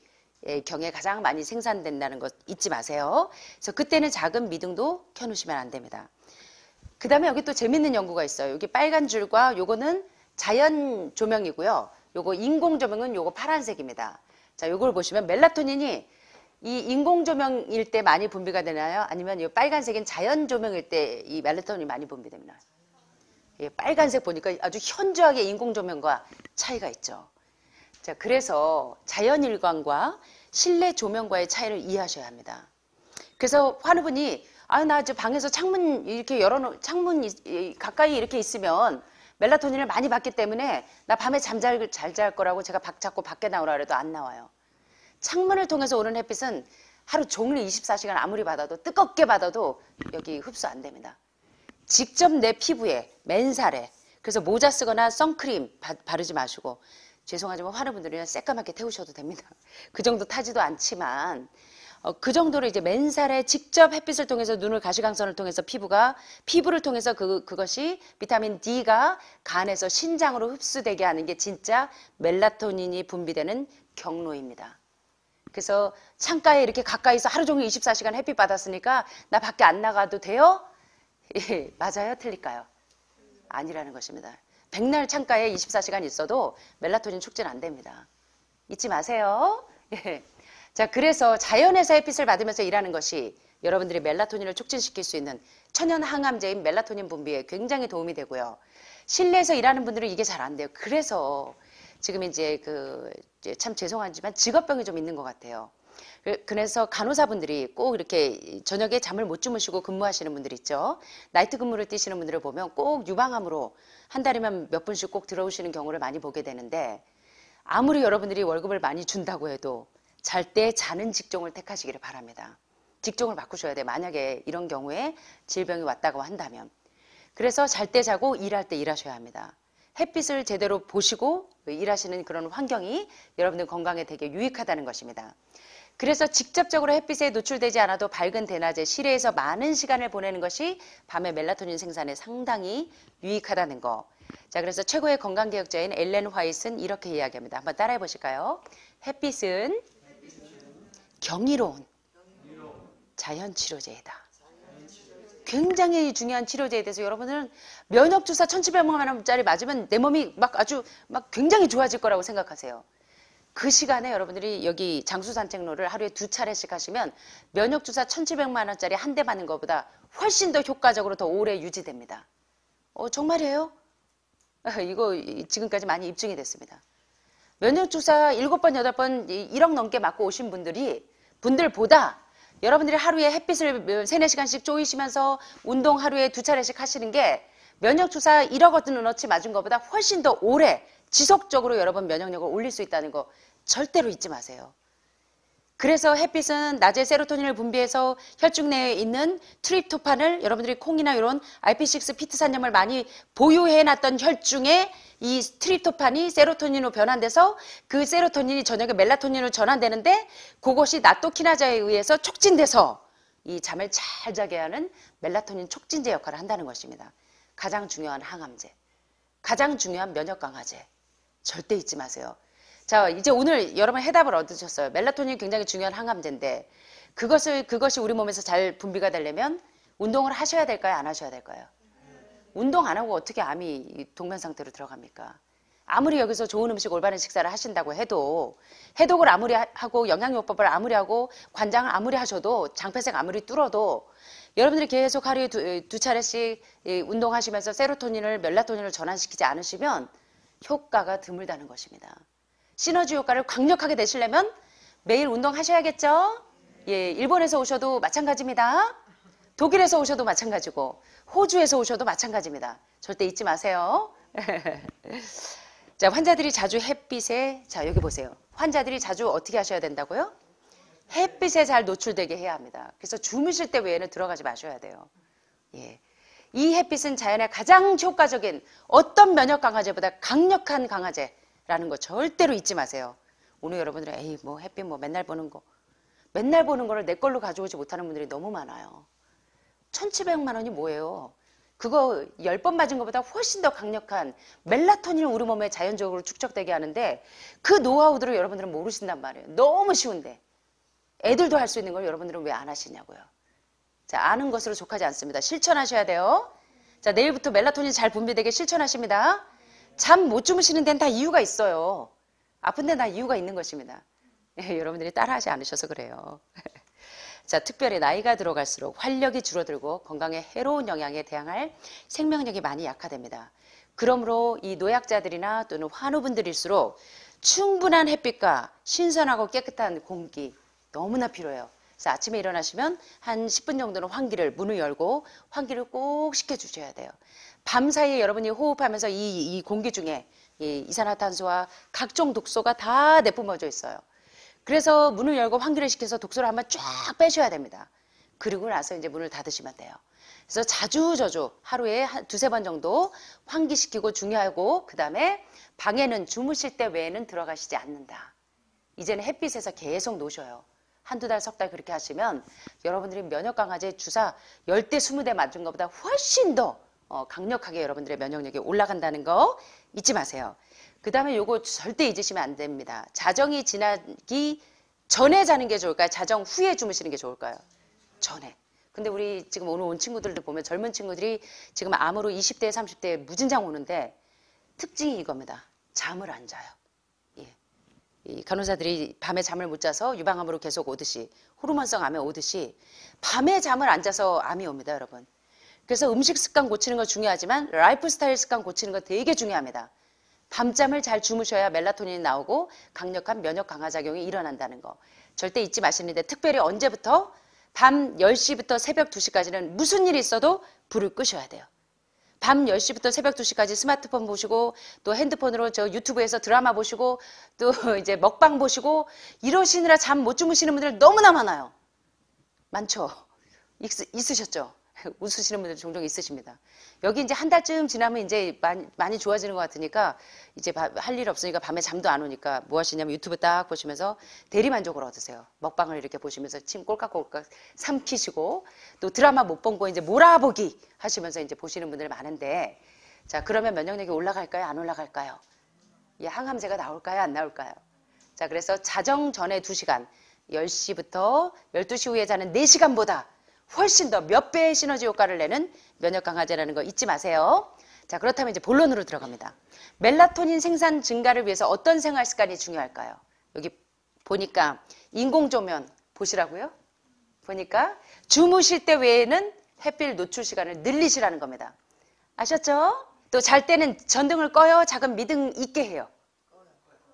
예, 경에 가장 많이 생산된다는 것 잊지 마세요. 그래서 그때는 작은 미등도 켜놓으시면 안 됩니다. 그 다음에 여기 또 재밌는 연구가 있어요. 여기 빨간 줄과 요거는 자연 조명이고요. 요거 인공 조명은 요거 파란색입니다. 자, 요걸 보시면 멜라토닌이 이 인공 조명일 때 많이 분비가 되나요? 아니면 이 빨간색인 자연 조명일 때 이 멜라토닌이 많이 분비됩니다. 예, 빨간색 보니까 아주 현저하게 인공 조명과 차이가 있죠. 자, 그래서 자연 일광과 실내 조명과의 차이를 이해하셔야 합니다. 그래서 환우분이 아, 나 이제 방에서 창문 이렇게 열어놓, 창문 가까이 이렇게 있으면 멜라토닌을 많이 받기 때문에 나 밤에 잠잘 잘 잘 거라고 제가 박 잡고 밖에 나오라 그래도 안 나와요. 창문을 통해서 오는 햇빛은 하루 종일 24시간 아무리 받아도 뜨겁게 받아도 여기 흡수 안 됩니다. 직접 내 피부에 맨살에 그래서 모자 쓰거나 선크림 바, 바르지 마시고 죄송하지만 화는 분들은 새까맣게 태우셔도 됩니다. 그 정도 타지도 않지만 어, 그 정도로 이제 맨살에 직접 햇빛을 통해서 눈을 가시광선을 통해서 피부가 피부를 통해서 그 그것이 비타민 D가 간에서 신장으로 흡수되게 하는 게 진짜 멜라토닌이 분비되는 경로입니다. 그래서 창가에 이렇게 가까이서 하루 종일 24시간 햇빛 받았으니까 나 밖에 안 나가도 돼요? 예, 맞아요? 틀릴까요? 아니라는 것입니다. 백날 창가에 24시간 있어도 멜라토닌 축진안 됩니다. 잊지 마세요. 예. 자, 그래서 자연에서 햇빛을 받으면서 일하는 것이 여러분들이 멜라토닌을 촉진시킬 수 있는 천연 항암제인 멜라토닌 분비에 굉장히 도움이 되고요. 실내에서 일하는 분들은 이게 잘 안 돼요. 그래서 지금 이제 그 참 죄송하지만 직업병이 좀 있는 것 같아요. 그, 그래서 간호사분들이 꼭 이렇게 저녁에 잠을 못 주무시고 근무하시는 분들 있죠. 나이트 근무를 뛰시는 분들을 보면 꼭 유방암으로 한 달이면 몇 분씩 꼭 들어오시는 경우를 많이 보게 되는데 아무리 여러분들이 월급을 많이 준다고 해도 잘 때 자는 직종을 택하시기를 바랍니다. 직종을 바꾸셔야 돼. 만약에 이런 경우에 질병이 왔다고 한다면. 그래서 잘 때 자고 일할 때 일하셔야 합니다. 햇빛을 제대로 보시고 일하시는 그런 환경이 여러분들 건강에 되게 유익하다는 것입니다. 그래서 직접적으로 햇빛에 노출되지 않아도 밝은 대낮에 실외에서 많은 시간을 보내는 것이 밤의 멜라토닌 생산에 상당히 유익하다는 거. 자, 그래서 최고의 건강 개혁자인 엘렌 화이트는 이렇게 이야기합니다. 한번 따라해 보실까요? 햇빛은 경이로운 자연 치료제이다. 굉장히 중요한 치료제에 대해서 여러분들은 면역 주사 1,700만 원짜리 맞으면 내 몸이 막 아주 막 굉장히 좋아질 거라고 생각하세요. 그 시간에 여러분들이 여기 장수 산책로를 하루에 두 차례씩 하시면 면역 주사 1,700만 원짜리 한대 받는 것보다 훨씬 더 효과적으로 더 오래 유지됩니다. 어 정말이에요? 이거 지금까지 많이 입증이 됐습니다. 면역 주사 7번, 8번 1억 넘게 맞고 오신 분들이 분들보다 여러분들이 하루에 햇빛을 3, 4 시간씩 쪼이시면서 운동 하루에 두 차례씩 하시는 게 면역조사 1억 어떤 은어치 맞은 것보다 훨씬 더 오래 지속적으로 여러분 면역력을 올릴 수 있다는 거 절대로 잊지 마세요. 그래서 햇빛은 낮에 세로토닌을 분비해서 혈중 내에 있는 트립토판을 여러분들이 콩이나 이런 IP6 피트산염을 많이 보유해놨던 혈중에 이 트립토판이 세로토닌으로 변환돼서 그 세로토닌이 저녁에 멜라토닌으로 전환되는데 그것이 나토키나자에 의해서 촉진돼서 이 잠을 잘 자게 하는 멜라토닌 촉진제 역할을 한다는 것입니다. 가장 중요한 항암제, 가장 중요한 면역 강화제 절대 잊지 마세요. 자, 이제 오늘 여러분 해답을 얻으셨어요. 멜라토닌이 굉장히 중요한 항암제인데 그것을 그것이 우리 몸에서 잘 분비가 되려면 운동을 하셔야 될까요? 안 하셔야 될까요? 운동 안 하고 어떻게 암이 동면 상태로 들어갑니까? 아무리 여기서 좋은 음식 올바른 식사를 하신다고 해도 해독을 아무리 하고 영양요법을 아무리 하고 관장을 아무리 하셔도 장폐색 아무리 뚫어도 여러분들이 계속 하루에 두, 두 차례씩 운동하시면서 세로토닌을 멜라토닌을 전환시키지 않으시면 효과가 드물다는 것입니다. 시너지 효과를 강력하게 내시려면 매일 운동하셔야겠죠? 예, 일본에서 오셔도 마찬가지입니다. 독일에서 오셔도 마찬가지고 호주에서 오셔도 마찬가지입니다. 절대 잊지 마세요. 자, 환자들이 자주 햇빛에 자, 여기 보세요. 환자들이 자주 어떻게 하셔야 된다고요? 햇빛에 잘 노출되게 해야 합니다. 그래서 주무실 때 외에는 들어가지 마셔야 돼요. 예. 이 햇빛은 자연의 가장 효과적인 어떤 면역 강화제보다 강력한 강화제, 라는 거 절대로 잊지 마세요. 오늘 여러분들이 에이 뭐 햇빛 뭐 맨날 보는 거 맨날 보는 거를 내 걸로 가져오지 못하는 분들이 너무 많아요. 1700만 원이 뭐예요? 그거 10번 맞은 것보다 훨씬 더 강력한 멜라토닌을 우리 몸에 자연적으로 축적되게 하는데 그 노하우들을 여러분들은 모르신단 말이에요. 너무 쉬운데. 애들도 할 수 있는 걸 여러분들은 왜 안 하시냐고요. 자, 아는 것으로 족하지 않습니다. 실천하셔야 돼요. 자, 내일부터 멜라토닌 잘 분비되게 실천하십니다. 잠못 주무시는 데는 다 이유가 있어요. 아픈 데는 다 이유가 있는 것입니다. 예, 여러분들이 따라하지 않으셔서 그래요. 자, 특별히 나이가 들어갈수록 활력이 줄어들고 건강에 해로운 영향에 대항할 생명력이 많이 약화됩니다. 그러므로 이 노약자들이나 또는 환우분들일수록 충분한 햇빛과 신선하고 깨끗한 공기 너무나 필요해요. 그래서 아침에 일어나시면 한 10분 정도는 환기를 문을 열고 환기를 꼭 시켜 주셔야 돼요. 밤사이에 여러분이 호흡하면서 이, 이 공기 중에 이 이산화탄소와 각종 독소가 다 내뿜어져 있어요. 그래서 문을 열고 환기를 시켜서 독소를 한번 쫙 빼셔야 됩니다. 그리고 나서 이제 문을 닫으시면 돼요. 그래서 자주저주 하루에 한 두세 번 정도 환기시키고 중요하고 그다음에 방에는 주무실 때 외에는 들어가시지 않는다. 이제는 햇빛에서 계속 노셔요. 한두 달, 석 달 그렇게 하시면 여러분들이 면역 강화제 주사 열대 스무 대 맞은 것보다 훨씬 더 어, 강력하게 여러분들의 면역력이 올라간다는 거 잊지 마세요. 그 다음에 요거 절대 잊으시면 안 됩니다. 자정이 지나기 전에 자는 게 좋을까요? 자정 후에 주무시는 게 좋을까요? 전에. 근데 우리 지금 오늘 온 친구들도 보면 젊은 친구들이 지금 암으로 20대, 30대에 무진장 오는데 특징이 이겁니다. 잠을 안 자요. 예. 이 간호사들이 밤에 잠을 못 자서 유방암으로 계속 오듯이 호르몬성 암에 오듯이 밤에 잠을 안 자서 암이 옵니다, 여러분. 그래서 음식 습관 고치는 거 중요하지만 라이프 스타일 습관 고치는 거 되게 중요합니다. 밤잠을 잘 주무셔야 멜라토닌이 나오고 강력한 면역 강화 작용이 일어난다는 거. 절대 잊지 마시는데 특별히 언제부터 밤 10시부터 새벽 2시까지는 무슨 일이 있어도 불을 끄셔야 돼요. 밤 10시부터 새벽 2시까지 스마트폰 보시고 또 핸드폰으로 저 유튜브에서 드라마 보시고 또 이제 먹방 보시고 이러시느라 잠 못 주무시는 분들 너무나 많아요. 많죠? 있, 있으셨죠? 웃으시는 분들 종종 있으십니다. 여기 이제 한 달쯤 지나면 이제 많이, 많이 좋아지는 것 같으니까 이제 할일 없으니까 밤에 잠도 안 오니까 뭐 하시냐면 유튜브 딱 보시면서 대리만족을 얻으세요. 먹방을 이렇게 보시면서 침 꼴깍꼴깍 삼키시고 또 드라마 못 본 거 이제 몰아보기 하시면서 이제 보시는 분들 많은데 자, 그러면 면역력이 올라갈까요? 안 올라갈까요? 이 항암제가 나올까요? 안 나올까요? 자, 그래서 자정 전에 2시간 10시부터 12시 후에 자는 4시간보다 훨씬 더 몇 배의 시너지 효과를 내는 면역 강화제라는 거 잊지 마세요. 자, 그렇다면 이제 본론으로 들어갑니다. 멜라토닌 생산 증가를 위해서 어떤 생활 습관이 중요할까요? 여기 보니까 인공조면 보시라고요? 보니까 주무실 때 외에는 햇빛 노출 시간을 늘리시라는 겁니다. 아셨죠? 또 잘 때는 전등을 꺼요. 작은 미등 있게 해요.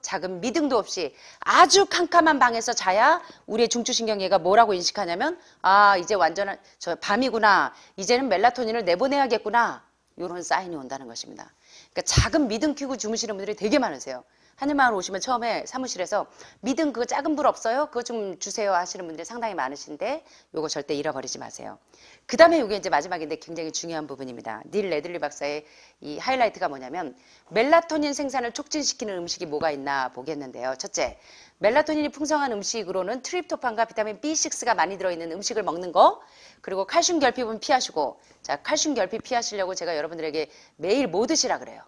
작은 미등도 없이 아주 캄캄한 방에서 자야 우리의 중추신경계가 뭐라고 인식하냐면 아 이제 완전한 저 밤이구나 이제는 멜라토닌을 내보내야겠구나 이런 사인이 온다는 것입니다. 그러니까 작은 미등 켜고 주무시는 분들이 되게 많으세요. 하늘마을 오시면 처음에 사무실에서 믿음 그 작은 불 없어요? 그거 좀 주세요 하시는 분들이 상당히 많으신데 요거 절대 잃어버리지 마세요. 그 다음에 요게 이제 마지막인데 굉장히 중요한 부분입니다. 닐 레들리 박사의 이 하이라이트가 뭐냐면 멜라토닌 생산을 촉진시키는 음식이 뭐가 있나 보겠는데요. 첫째, 멜라토닌이 풍성한 음식으로는 트립토판과 비타민 B6가 많이 들어있는 음식을 먹는 거, 그리고 칼슘 결핍은 피하시고, 자, 칼슘 결핍 피하시려고 제가 여러분들에게 매일 뭐 드시라 그래요?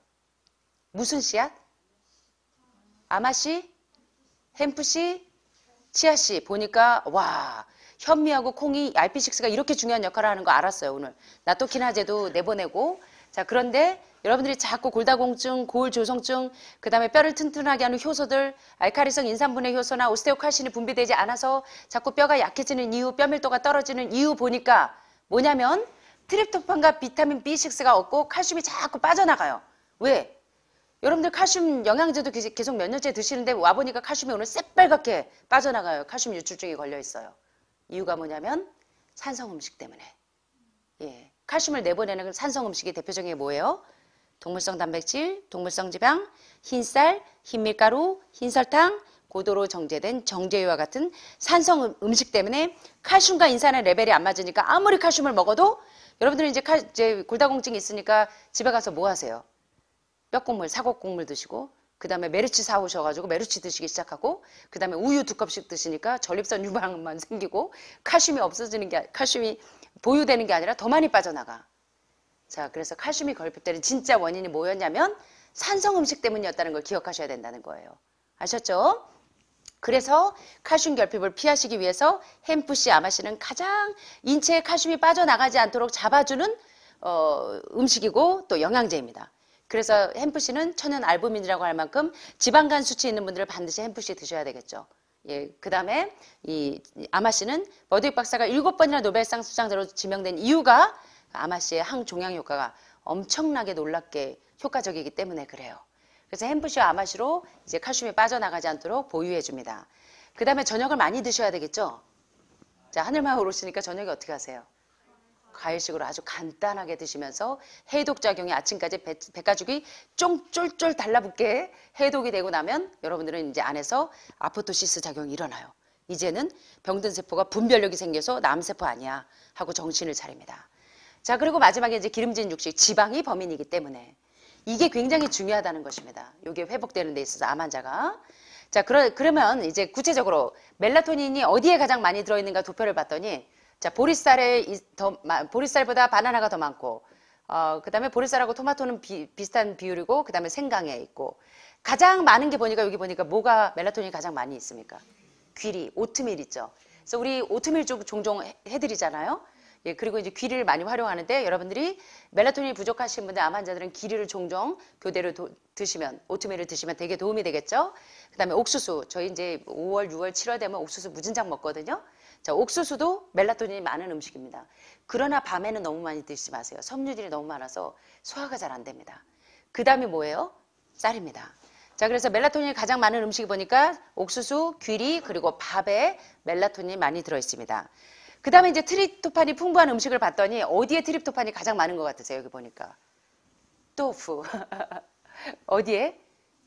무슨 씨앗? 아마씨, 햄프씨, 치아씨 보니까 와 현미하고 콩이 RP6가 이렇게 중요한 역할을 하는 거 알았어요 오늘. 나토키나제도 내보내고 자 그런데 여러분들이 자꾸 골다공증, 골조성증, 그 다음에 뼈를 튼튼하게 하는 효소들, 알카리성 인산분해 효소나 오스테오칼신이 분비되지 않아서 자꾸 뼈가 약해지는 이유, 뼈 밀도가 떨어지는 이유 보니까 뭐냐면 트립토판과 비타민 B6가 없고 칼슘이 자꾸 빠져나가요. 왜? 여러분들 칼슘 영양제도 계속 몇 년째 드시는데 와보니까 칼슘이 오늘 새빨갛게 빠져나가요. 칼슘 유출증이 걸려 있어요. 이유가 뭐냐면 산성 음식 때문에. 예. 칼슘을 내보내는 산성 음식이 대표적인 게 뭐예요? 동물성 단백질, 동물성 지방, 흰쌀, 흰밀가루, 흰설탕, 고도로 정제된 정제유와 같은 산성 음, 음식 때문에 칼슘과 인산의 레벨이 안 맞으니까 아무리 칼슘을 먹어도 여러분들은 이제, 칼, 이제 골다공증이 있으니까 집에 가서 뭐 하세요? 뼈국물, 사곡국물 드시고 그 다음에 메르치 사오셔가지고 메르치 드시기 시작하고 그 다음에 우유 두 컵씩 드시니까 전립선 유방만 생기고 칼슘이 없어지는 게 칼슘이 보유되는 게 아니라 더 많이 빠져나가. 자 그래서 칼슘이 걸핏되는 진짜 원인이 뭐였냐면 산성 음식 때문이었다는 걸 기억하셔야 된다는 거예요. 아셨죠? 그래서 칼슘 결핍을 피하시기 위해서 햄프씨 아마씨는 가장 인체에 칼슘이 빠져나가지 않도록 잡아주는 어, 음식이고 또 영양제입니다. 그래서 햄프씨는 천연 알부민이라고 할 만큼 지방간 수치 있는 분들을 반드시 햄프시 드셔야 되겠죠. 예, 그 다음에 이 아마 씨는 버드윅 박사가 일곱 번이나 노벨상 수상자로 지명된 이유가 아마 씨의 항종양 효과가 엄청나게 놀랍게 효과적이기 때문에 그래요. 그래서 햄프씨와아마씨로 이제 칼슘이 빠져나가지 않도록 보유해 줍니다. 그 다음에 저녁을 많이 드셔야 되겠죠? 자, 하늘마을 오시니까 저녁에 어떻게 하세요? 과일식으로 아주 간단하게 드시면서 해독작용이 아침까지 배, 가죽이 쫑쫄쫄 달라붙게 해독이 되고 나면 여러분들은 이제 안에서 아포토시스 작용이 일어나요. 이제는 병든 세포가 분별력이 생겨서 남세포 아니야 하고 정신을 차립니다. 자, 그리고 마지막에 이제 기름진 육식, 지방이 범인이기 때문에 이게 굉장히 중요하다는 것입니다. 이게 회복되는 데 있어서 암 환자가. 자, 그러, 그러면 이제 구체적으로 멜라토닌이 어디에 가장 많이 들어있는가 도표를 봤더니 자, 보리쌀에 더 보리쌀보다 바나나가 더 많고 어, 그다음에 보리쌀하고 토마토는 비, 비슷한 비율이고 그다음에 생강에 있고 가장 많은 게 보니까 여기 보니까 뭐가 멜라토닌이 가장 많이 있습니까? 귀리, 오트밀 있죠. 그래서 우리 오트밀 쪽 종종 해드리잖아요. 예, 그리고 이제 귀리를 많이 활용하는데 여러분들이 멜라토닌이 부족하신 분들 암 환자들은 귀리를 종종 교대로 도, 드시면 오트밀을 드시면 되게 도움이 되겠죠. 그다음에 옥수수 저희 이제 5월, 6월, 7월 되면 옥수수 무진장 먹거든요. 자, 옥수수도 멜라토닌이 많은 음식입니다. 그러나 밤에는 너무 많이 드시지 마세요. 섬유질이 너무 많아서 소화가 잘 안 됩니다. 그 다음이 뭐예요? 쌀입니다. 자, 그래서 멜라토닌이 가장 많은 음식이 보니까 옥수수, 귀리, 그리고 밥에 멜라토닌이 많이 들어있습니다. 그 다음에 이제 트립토판이 풍부한 음식을 봤더니 어디에 트립토판이 가장 많은 것 같으세요? 여기 보니까. 또프. 어디에?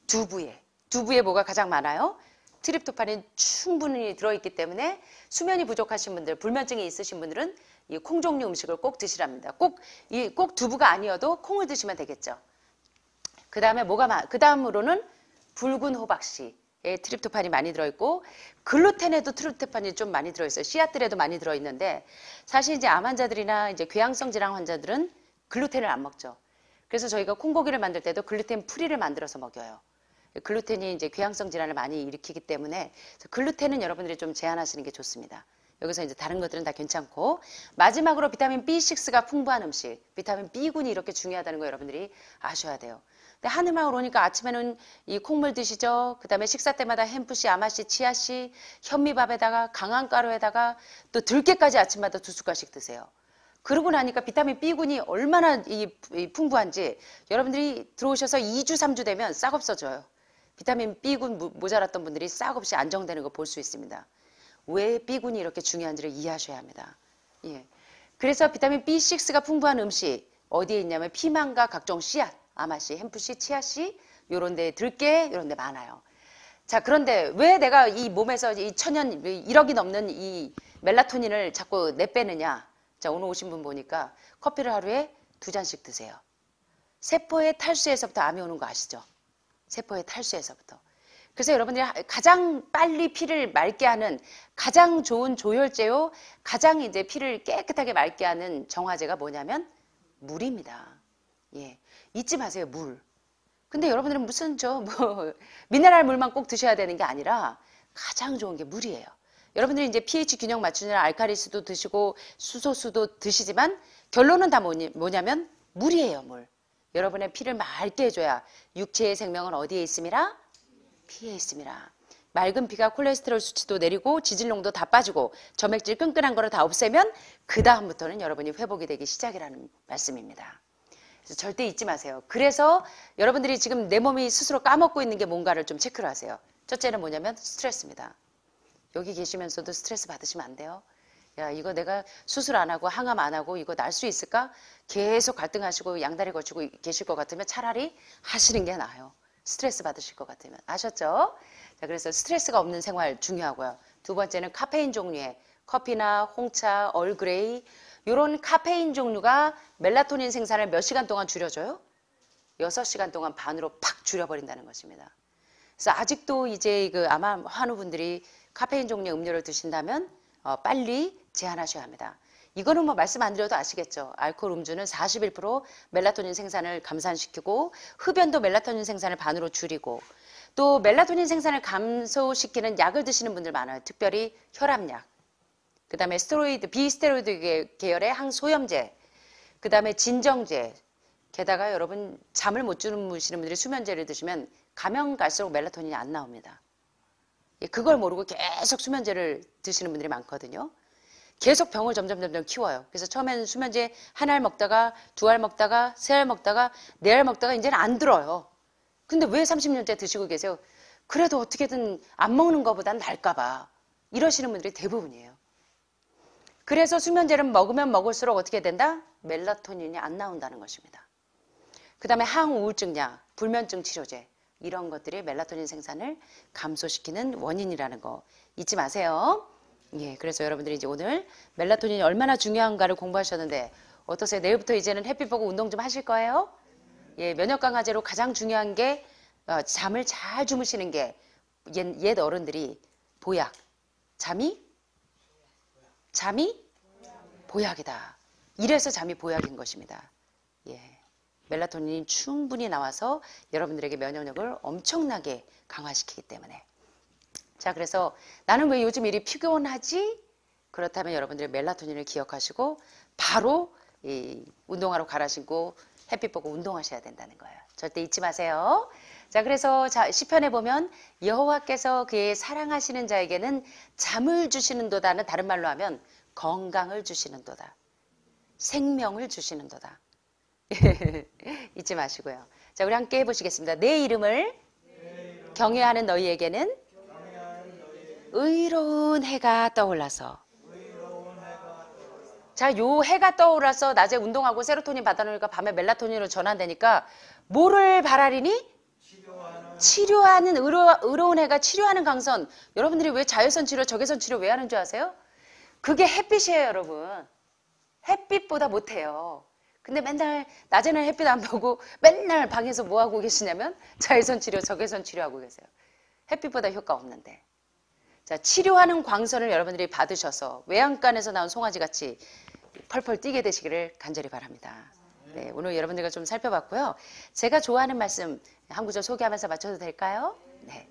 두부에. 두부에 뭐가 가장 많아요? 트립토판이 충분히 들어있기 때문에 수면이 부족하신 분들, 불면증이 있으신 분들은 이 콩 종류 음식을 꼭 드시랍니다. 꼭, 이, 꼭 두부가 아니어도 콩을 드시면 되겠죠. 그 다음에 뭐가, 그 다음으로는 붉은 호박씨. 에 트립토판이 많이 들어있고 글루텐에도 트립토판이 좀 많이 들어있어요. 씨앗들에도 많이 들어있는데 사실 이제 암 환자들이나 이제 궤양성 질환 환자들은 글루텐을 안 먹죠. 그래서 저희가 콩고기를 만들 때도 글루텐 프리를 만들어서 먹여요. 글루텐이 이제 궤양성 질환을 많이 일으키기 때문에 글루텐은 여러분들이 좀 제한하시는 게 좋습니다. 여기서 이제 다른 것들은 다 괜찮고 마지막으로 비타민 B6가 풍부한 음식, 비타민 B군이 이렇게 중요하다는 거 여러분들이 아셔야 돼요. 근데 하늘마을 오니까 아침에는 이 콩물 드시죠. 그다음에 식사 때마다 햄프씨, 아마씨, 치아씨, 현미밥에다가 강황가루에다가 또 들깨까지 아침마다 두 숟갈씩 드세요. 그러고 나니까 비타민 B군이 얼마나 이, 이 풍부한지 여러분들이 들어오셔서 2주, 3주 되면 싹 없어져요. 비타민 B군 모자랐던 분들이 싹없이 안정되는 걸 볼 수 있습니다. 왜 B군이 이렇게 중요한지를 이해하셔야 합니다. 예. 그래서 비타민 B6가 풍부한 음식 어디에 있냐면 피망과 각종 씨앗, 아마씨, 햄프씨, 치아씨 요런 데 들깨 요런 데 많아요. 자 그런데 왜 내가 이 몸에서 이 천연 1억이 넘는 이 멜라토닌을 자꾸 내빼느냐 자 오늘 오신 분 보니까 커피를 하루에 두 잔씩 드세요. 세포의 탈수에서부터 암이 오는 거 아시죠? 세포의 탈수에서부터. 그래서 여러분들이 가장 빨리 피를 맑게 하는 가장 좋은 조혈제요, 가장 이제 피를 깨끗하게 맑게 하는 정화제가 뭐냐면 물입니다. 예. 잊지 마세요, 물. 근데 여러분들은 무슨 저 뭐 미네랄 물만 꼭 드셔야 되는 게 아니라 가장 좋은 게 물이에요. 여러분들이 이제 pH 균형 맞추느라 알카리수도 드시고 수소수도 드시지만 결론은 다 뭐냐면 물이에요, 물. 여러분의 피를 맑게 해줘야 육체의 생명은 어디에 있음이라? 피에 있음이라. 맑은 피가 콜레스테롤 수치도 내리고 지질농도 다 빠지고 점액질 끈끈한 거를 다 없애면 그 다음부터는 여러분이 회복이 되기 시작이라는 말씀입니다. 그래서 절대 잊지 마세요. 그래서 여러분들이 지금 내 몸이 스스로 까먹고 있는 게 뭔가를 좀 체크를 하세요. 첫째는 뭐냐면 스트레스입니다. 여기 계시면서도 스트레스 받으시면 안 돼요. 야 이거 내가 수술 안 하고 항암 안 하고 이거 날 수 있을까? 계속 갈등하시고 양다리 걸치고 계실 것 같으면 차라리 하시는 게 나아요. 스트레스 받으실 것 같으면. 아셨죠? 자, 그래서 스트레스가 없는 생활 중요하고요. 두 번째는 카페인 종류의 커피나 홍차, 얼그레이 이런 카페인 종류가 멜라토닌 생산을 몇 시간 동안 줄여줘요? 6시간 동안 반으로 팍 줄여버린다는 것입니다. 그래서 아직도 이제 그 아마 환우분들이 카페인 종류의 음료를 드신다면 어, 빨리 제한하셔야 합니다. 이거는 뭐 말씀 안 드려도 아시겠죠. 알코올 음주는 41% 멜라토닌 생산을 감산시키고 흡연도 멜라토닌 생산을 반으로 줄이고 또 멜라토닌 생산을 감소시키는 약을 드시는 분들 많아요. 특별히 혈압약. 그다음에 스테로이드 비스테로이드 계열의 항소염제. 그다음에 진정제. 게다가 여러분 잠을 못 주무시는 분들이 수면제를 드시면 가면 갈수록 멜라토닌이 안 나옵니다. 예, 그걸 모르고 계속 수면제를 드시는 분들이 많거든요. 계속 병을 점점 점점 키워요. 그래서 처음에는 수면제 한 알 먹다가 두 알 먹다가 세 알 먹다가 네 알 먹다가 이제는 안 들어요. 근데 왜 30년째 드시고 계세요? 그래도 어떻게든 안 먹는 것보단 날까 봐. 이러시는 분들이 대부분이에요. 그래서 수면제를 먹으면 먹을수록 어떻게 된다? 멜라토닌이 안 나온다는 것입니다. 그 다음에 항우울증약, 불면증 치료제 이런 것들이 멜라토닌 생산을 감소시키는 원인이라는 거 잊지 마세요. 예, 그래서 여러분들이 이제 오늘 멜라토닌이 얼마나 중요한가를 공부하셨는데 어떠세요? 내일부터 이제는 햇빛 보고 운동 좀 하실 거예요? 예, 면역 강화제로 가장 중요한 게 어, 잠을 잘 주무시는 게 옛, 옛 어른들이 보약, 잠이 잠이 보약이다. 이래서 잠이 보약인 것입니다. 예. 멜라토닌이 충분히 나와서 여러분들에게 면역력을 엄청나게 강화시키기 때문에 자, 그래서 나는 왜 요즘 일이 피곤하지? 그렇다면 여러분들이 멜라토닌을 기억하시고 바로 이운동하러 갈아신고 햇빛 보고 운동하셔야 된다는 거예요. 절대 잊지 마세요. 자, 그래서 자, 시편에 보면 여호와께서 그의 사랑하시는 자에게는 잠을 주시는도다는 다른 말로 하면 건강을 주시는도다. 생명을 주시는도다. 잊지 마시고요. 자, 우리 함께 해보시겠습니다. 내 이름을 경외하는 너희에게는 의로운 해가 떠올라서. 자, 요 해가 떠올라서 낮에 운동하고 세로토닌 받아놓으니까 밤에 멜라토닌으로 전환되니까 뭐를 바라리니? 치료하는, 치료하는 의로, 의로운 해가 치료하는 강선. 여러분들이 왜 자외선 치료, 적외선 치료 왜 하는 줄 아세요? 그게 햇빛이에요, 여러분. 햇빛보다 못해요. 근데 맨날 낮에는 햇빛 안 보고 맨날 방에서 뭐 하고 계시냐면 자외선 치료, 적외선 치료하고 계세요. 햇빛보다 효과 없는데. 자, 치료하는 광선을 여러분들이 받으셔서 외양간에서 나온 송아지 같이 펄펄 뛰게 되시기를 간절히 바랍니다. 네, 오늘 여러분들과 좀 살펴봤고요. 제가 좋아하는 말씀 한 구절 소개하면서 마쳐도 될까요? 네.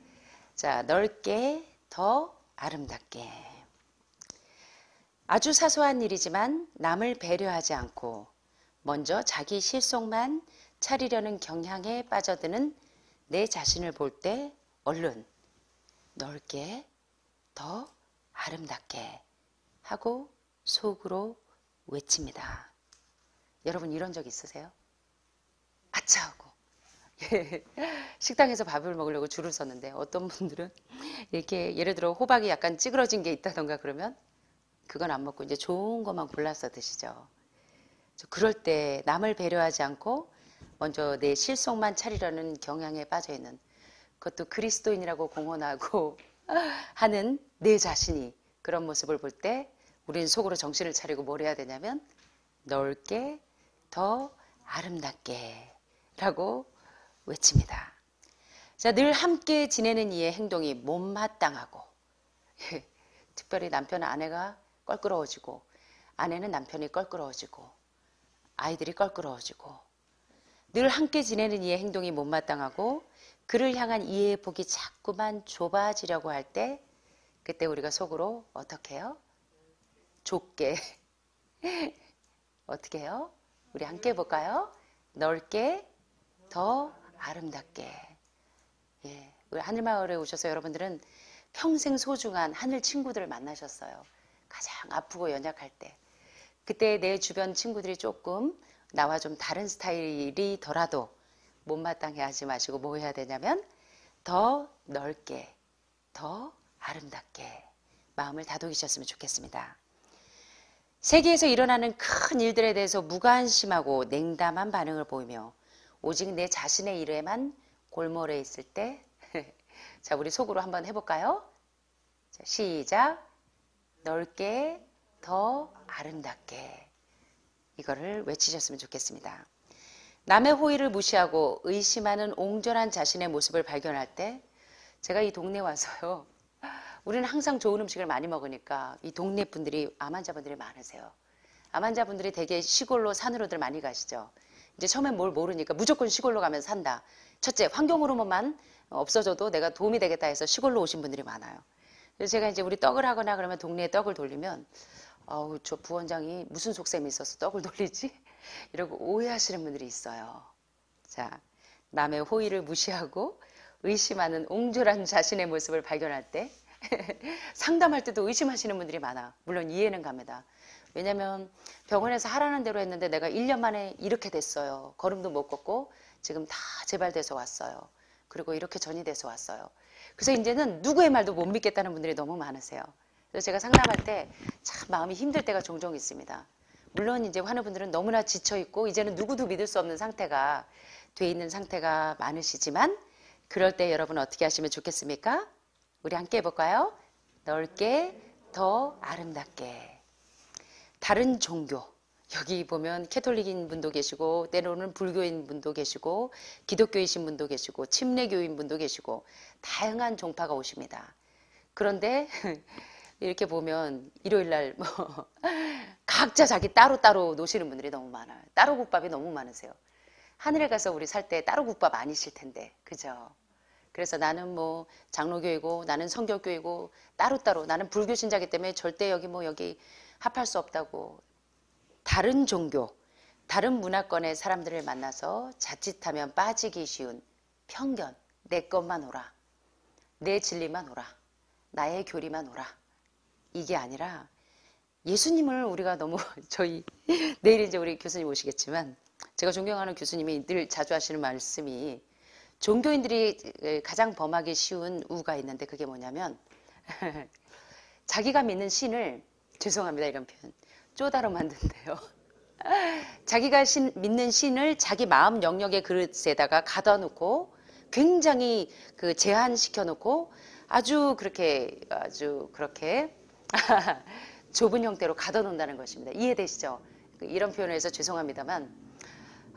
자, 넓게 더 아름답게. 아주 사소한 일이지만 남을 배려하지 않고 먼저 자기 실속만 차리려는 경향에 빠져드는 내 자신을 볼 때 얼른 넓게 더 아름답게 하고 속으로 외칩니다. 여러분 이런 적 있으세요? 아차 하고 예. 식당에서 밥을 먹으려고 줄을 섰는데 어떤 분들은 이렇게 예를 들어 호박이 약간 찌그러진 게 있다던가 그러면 그건 안 먹고 이제 좋은 것만 골라서 드시죠. 그럴 때 남을 배려하지 않고 먼저 내 실속만 차리려는 경향에 빠져 있는 그것도 그리스도인이라고 공언하고 하는 내 자신이 그런 모습을 볼 때 우린 속으로 정신을 차리고 뭘 해야 되냐면 넓게 더 아름답게 라고 외칩니다. 자, 늘 함께 지내는 이의 행동이 못마땅하고 특별히 남편 아내가 껄끄러워지고 아내는 남편이 껄끄러워지고 아이들이 껄끄러워지고 늘 함께 지내는 이의 행동이 못마땅하고 그를 향한 이해의 폭이 자꾸만 좁아지려고 할때 그때 우리가 속으로 어떻게 해요? 좁게. 어떻게 해요? 우리 함께 볼까요? 넓게, 더 아름답게. 예. 우리 하늘마을에 오셔서 여러분들은 평생 소중한 하늘 친구들을 만나셨어요. 가장 아프고 연약할 때. 그때 내 주변 친구들이 조금 나와 좀 다른 스타일이더라도 못마땅해 하지 마시고 뭐 해야 되냐면 더 넓게, 더 아름답게 마음을 다독이셨으면 좋겠습니다. 세계에서 일어나는 큰 일들에 대해서 무관심하고 냉담한 반응을 보이며 오직 내 자신의 일에만 골몰해 있을 때, 자, 우리 속으로 한번 해볼까요? 자, 시작. 넓게, 더 아름답게. 이거를 외치셨으면 좋겠습니다. 남의 호의를 무시하고 의심하는 옹졸한 자신의 모습을 발견할 때, 제가 이 동네 와서요, 우리는 항상 좋은 음식을 많이 먹으니까 이 동네 분들이 암 환자분들이 많으세요. 암 환자분들이 되게 시골로 산으로들 많이 가시죠. 이제 처음엔 뭘 모르니까 무조건 시골로 가면 산다. 첫째, 환경 호르몬만 없어져도 내가 도움이 되겠다 해서 시골로 오신 분들이 많아요. 그래서 제가 이제 우리 떡을 하거나 그러면 동네에 떡을 돌리면 어우, 저 부원장이 무슨 속셈이 있어서 떡을 돌리지? 이러고 오해하시는 분들이 있어요. 자, 남의 호의를 무시하고 의심하는 옹졸한 자신의 모습을 발견할 때 상담할 때도 의심하시는 분들이 많아. 물론 이해는 갑니다. 왜냐면 병원에서 하라는 대로 했는데 내가 1년 만에 이렇게 됐어요. 걸음도 못 걷고 지금 다 재발돼서 왔어요. 그리고 이렇게 전이 돼서 왔어요. 그래서 이제는 누구의 말도 못 믿겠다는 분들이 너무 많으세요. 그래서 제가 상담할 때 참 마음이 힘들 때가 종종 있습니다. 물론 이제 환우 분들은 너무나 지쳐 있고 이제는 누구도 믿을 수 없는 상태가 돼 있는 상태가 많으시지만 그럴 때 여러분 어떻게 하시면 좋겠습니까? 우리 함께 해볼까요? 넓게, 더 아름답게. 다른 종교. 여기 보면 캐톨릭인 분도 계시고, 때로는 불교인 분도 계시고, 기독교이신 분도 계시고, 침례교인 분도 계시고, 다양한 종파가 오십니다. 그런데, 이렇게 보면 일요일 날뭐 각자 자기 따로 따로 노시는 분들이 너무 많아요. 따로 국밥이 너무 많으세요. 하늘에 가서 우리 살 때 따로 국밥 아니실 텐데, 그죠? 그래서 나는 뭐 장로교이고 나는 성교교이고 따로따로 나는 불교 신자기 때문에 절대 여기 뭐 여기 합할 수 없다고 다른 종교, 다른 문화권의 사람들을 만나서 자칫하면 빠지기 쉬운 편견, 내 것만 오라, 내 진리만 오라, 나의 교리만 오라. 이게 아니라 예수님을 우리가 너무 저희 내일 이제 우리 교수님 오시겠지만 제가 존경하는 교수님이 늘 자주 하시는 말씀이 종교인들이 가장 범하기 쉬운 우가 있는데 그게 뭐냐면 자기가 믿는 신을 죄송합니다 이런 표현 쪼다로 만든대요. 자기가 신, 믿는 신을 자기 마음 영역의 그릇에다가 가둬 놓고 굉장히 그 제한시켜 놓고 아주 그렇게 아주 그렇게 좁은 형태로 가둬 놓는다는 것입니다. 이해되시죠? 이런 표현에서 죄송합니다만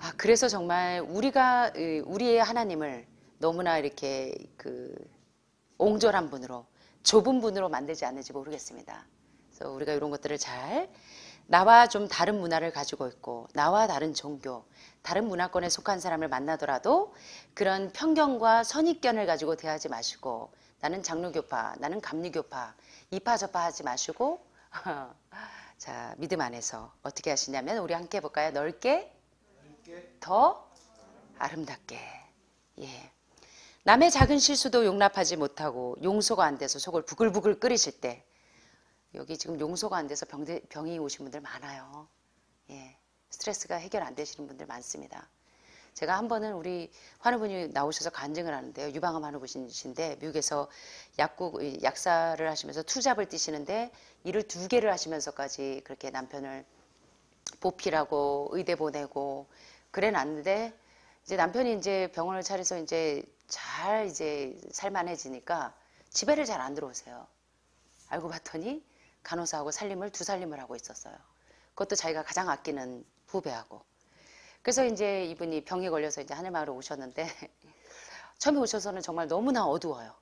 아, 그래서 정말 우리가 우리의 하나님을 너무나 이렇게 그 옹졸한 분으로 좁은 분으로 만들지 않는지 모르겠습니다. 그래서 우리가 이런 것들을 잘 나와 좀 다른 문화를 가지고 있고 나와 다른 종교, 다른 문화권에 속한 사람을 만나더라도 그런 편견과 선입견을 가지고 대하지 마시고 나는 장로교파, 나는 감리교파, 이파저파 하지 마시고 자 믿음 안에서 어떻게 하시냐면 우리 함께 해볼까요? 넓게 더 아름답게. 예. 남의 작은 실수도 용납하지 못하고 용서가 안 돼서 속을 부글부글 끓이실 때 여기 지금 용서가 안 돼서 병, 병이 오신 분들 많아요. 예. 스트레스가 해결 안 되시는 분들 많습니다. 제가 한 번은 우리 환우분이 나오셔서 간증을 하는데요. 유방암 환우분이신데 미국에서 약국 약사를 하시면서 투잡을 뛰시는데 일을 두 개를 하시면서까지 그렇게 남편을 보필하고 의대 보내고 그래 놨는데 이제 남편이 이제 병원을 차려서 이제 잘 이제 살만해지니까 집에를 잘 안 들어오세요. 알고 봤더니 간호사하고 살림을 두 살림을 하고 있었어요. 그것도 자기가 가장 아끼는 부배하고 그래서 이제 이분이 병에 걸려서 이제 하늘마을에 오셨는데 처음에 오셔서는 정말 너무나 어두워요.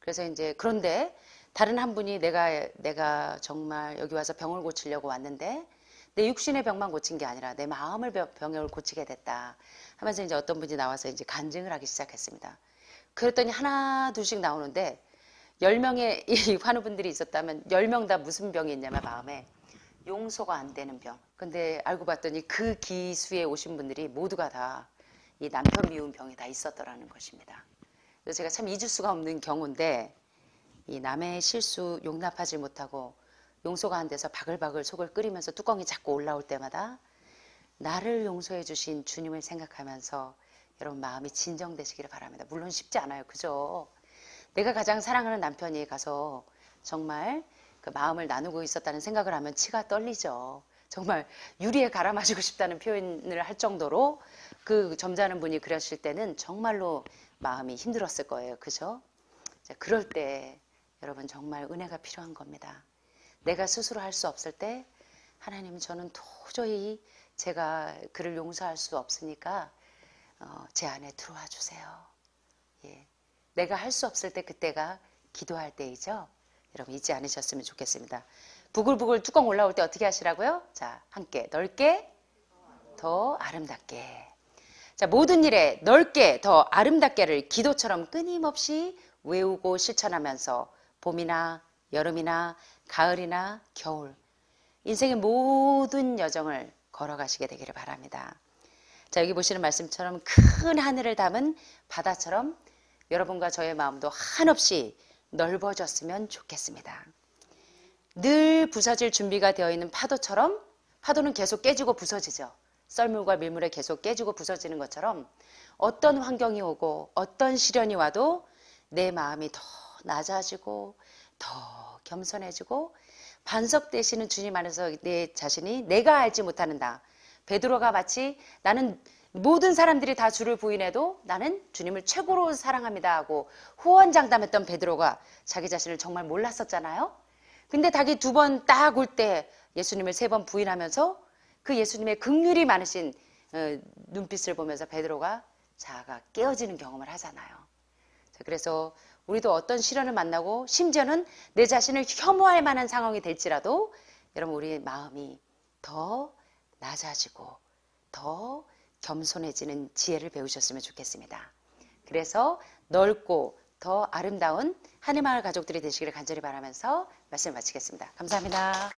그래서 이제 그런데 다른 한 분이 내가 내가 정말 여기 와서 병을 고치려고 왔는데 내 육신의 병만 고친 게 아니라 내 마음을 병을 고치게 됐다 하면서 이제 어떤 분이 나와서 이제 간증을 하기 시작했습니다. 그랬더니 하나 둘씩 나오는데 1명의 환우분들이 있었다면 10명 다 무슨 병이 있냐면 마음에 용서가 안 되는 병. 근데 알고 봤더니 그 기수에 오신 분들이 모두가 다 이 남편 미운 병이 다 있었더라는 것입니다. 그래서 제가 참 잊을 수가 없는 경우인데 이 남의 실수 용납하지 못하고 용서가 안 돼서 바글바글 속을 끓이면서 뚜껑이 자꾸 올라올 때마다 나를 용서해 주신 주님을 생각하면서 여러분 마음이 진정되시기를 바랍니다. 물론 쉽지 않아요. 그죠? 내가 가장 사랑하는 남편이 가서 정말 그 마음을 나누고 있었다는 생각을 하면 치가 떨리죠. 정말 유리에 갈아 마시고 싶다는 표현을 할 정도로 그 점잖은 분이 그랬을 때는 정말로 마음이 힘들었을 거예요. 그죠? 그럴 때 여러분 정말 은혜가 필요한 겁니다. 내가 스스로 할 수 없을 때 하나님 저는 도저히 제가 그를 용서할 수 없으니까 어, 제 안에 들어와 주세요. 예. 내가 할 수 없을 때 그때가 기도할 때이죠. 여러분 잊지 않으셨으면 좋겠습니다. 부글부글 뚜껑 올라올 때 어떻게 하시라고요? 자, 함께 넓게 더 아름답게. 자, 모든 일에 넓게 더 아름답게를 기도처럼 끊임없이 외우고 실천하면서 봄이나 여름이나 가을이나 겨울, 인생의 모든 여정을 걸어가시게 되기를 바랍니다. 자, 여기 보시는 말씀처럼 큰 하늘을 담은 바다처럼 여러분과 저의 마음도 한없이 넓어졌으면 좋겠습니다. 늘 부서질 준비가 되어 있는 파도처럼 파도는 계속 깨지고 부서지죠. 썰물과 밀물에 계속 깨지고 부서지는 것처럼 어떤 환경이 오고 어떤 시련이 와도 내 마음이 더 낮아지고 더 겸손해지고 반석 되시는 주님 안에서 내 자신이 내가 알지 못하는 나 베드로가 마치 나는 모든 사람들이 다 주를 부인해도 나는 주님을 최고로 사랑합니다 하고 호언장담했던 베드로가 자기 자신을 정말 몰랐었잖아요. 근데 자기 두 번 딱 올 때 예수님을 세 번 부인하면서 그 예수님의 극률이 많으신 어, 눈빛을 보면서 베드로가 자아가 깨어지는 경험을 하잖아요. 그래서 우리도 어떤 시련을 만나고 심지어는 내 자신을 혐오할 만한 상황이 될지라도 여러분 우리의 마음이 더 낮아지고 더 겸손해지는 지혜를 배우셨으면 좋겠습니다. 그래서 넓고 더 아름다운 한의 마을 가족들이 되시기를 간절히 바라면서 말씀 을 마치겠습니다. 감사합니다.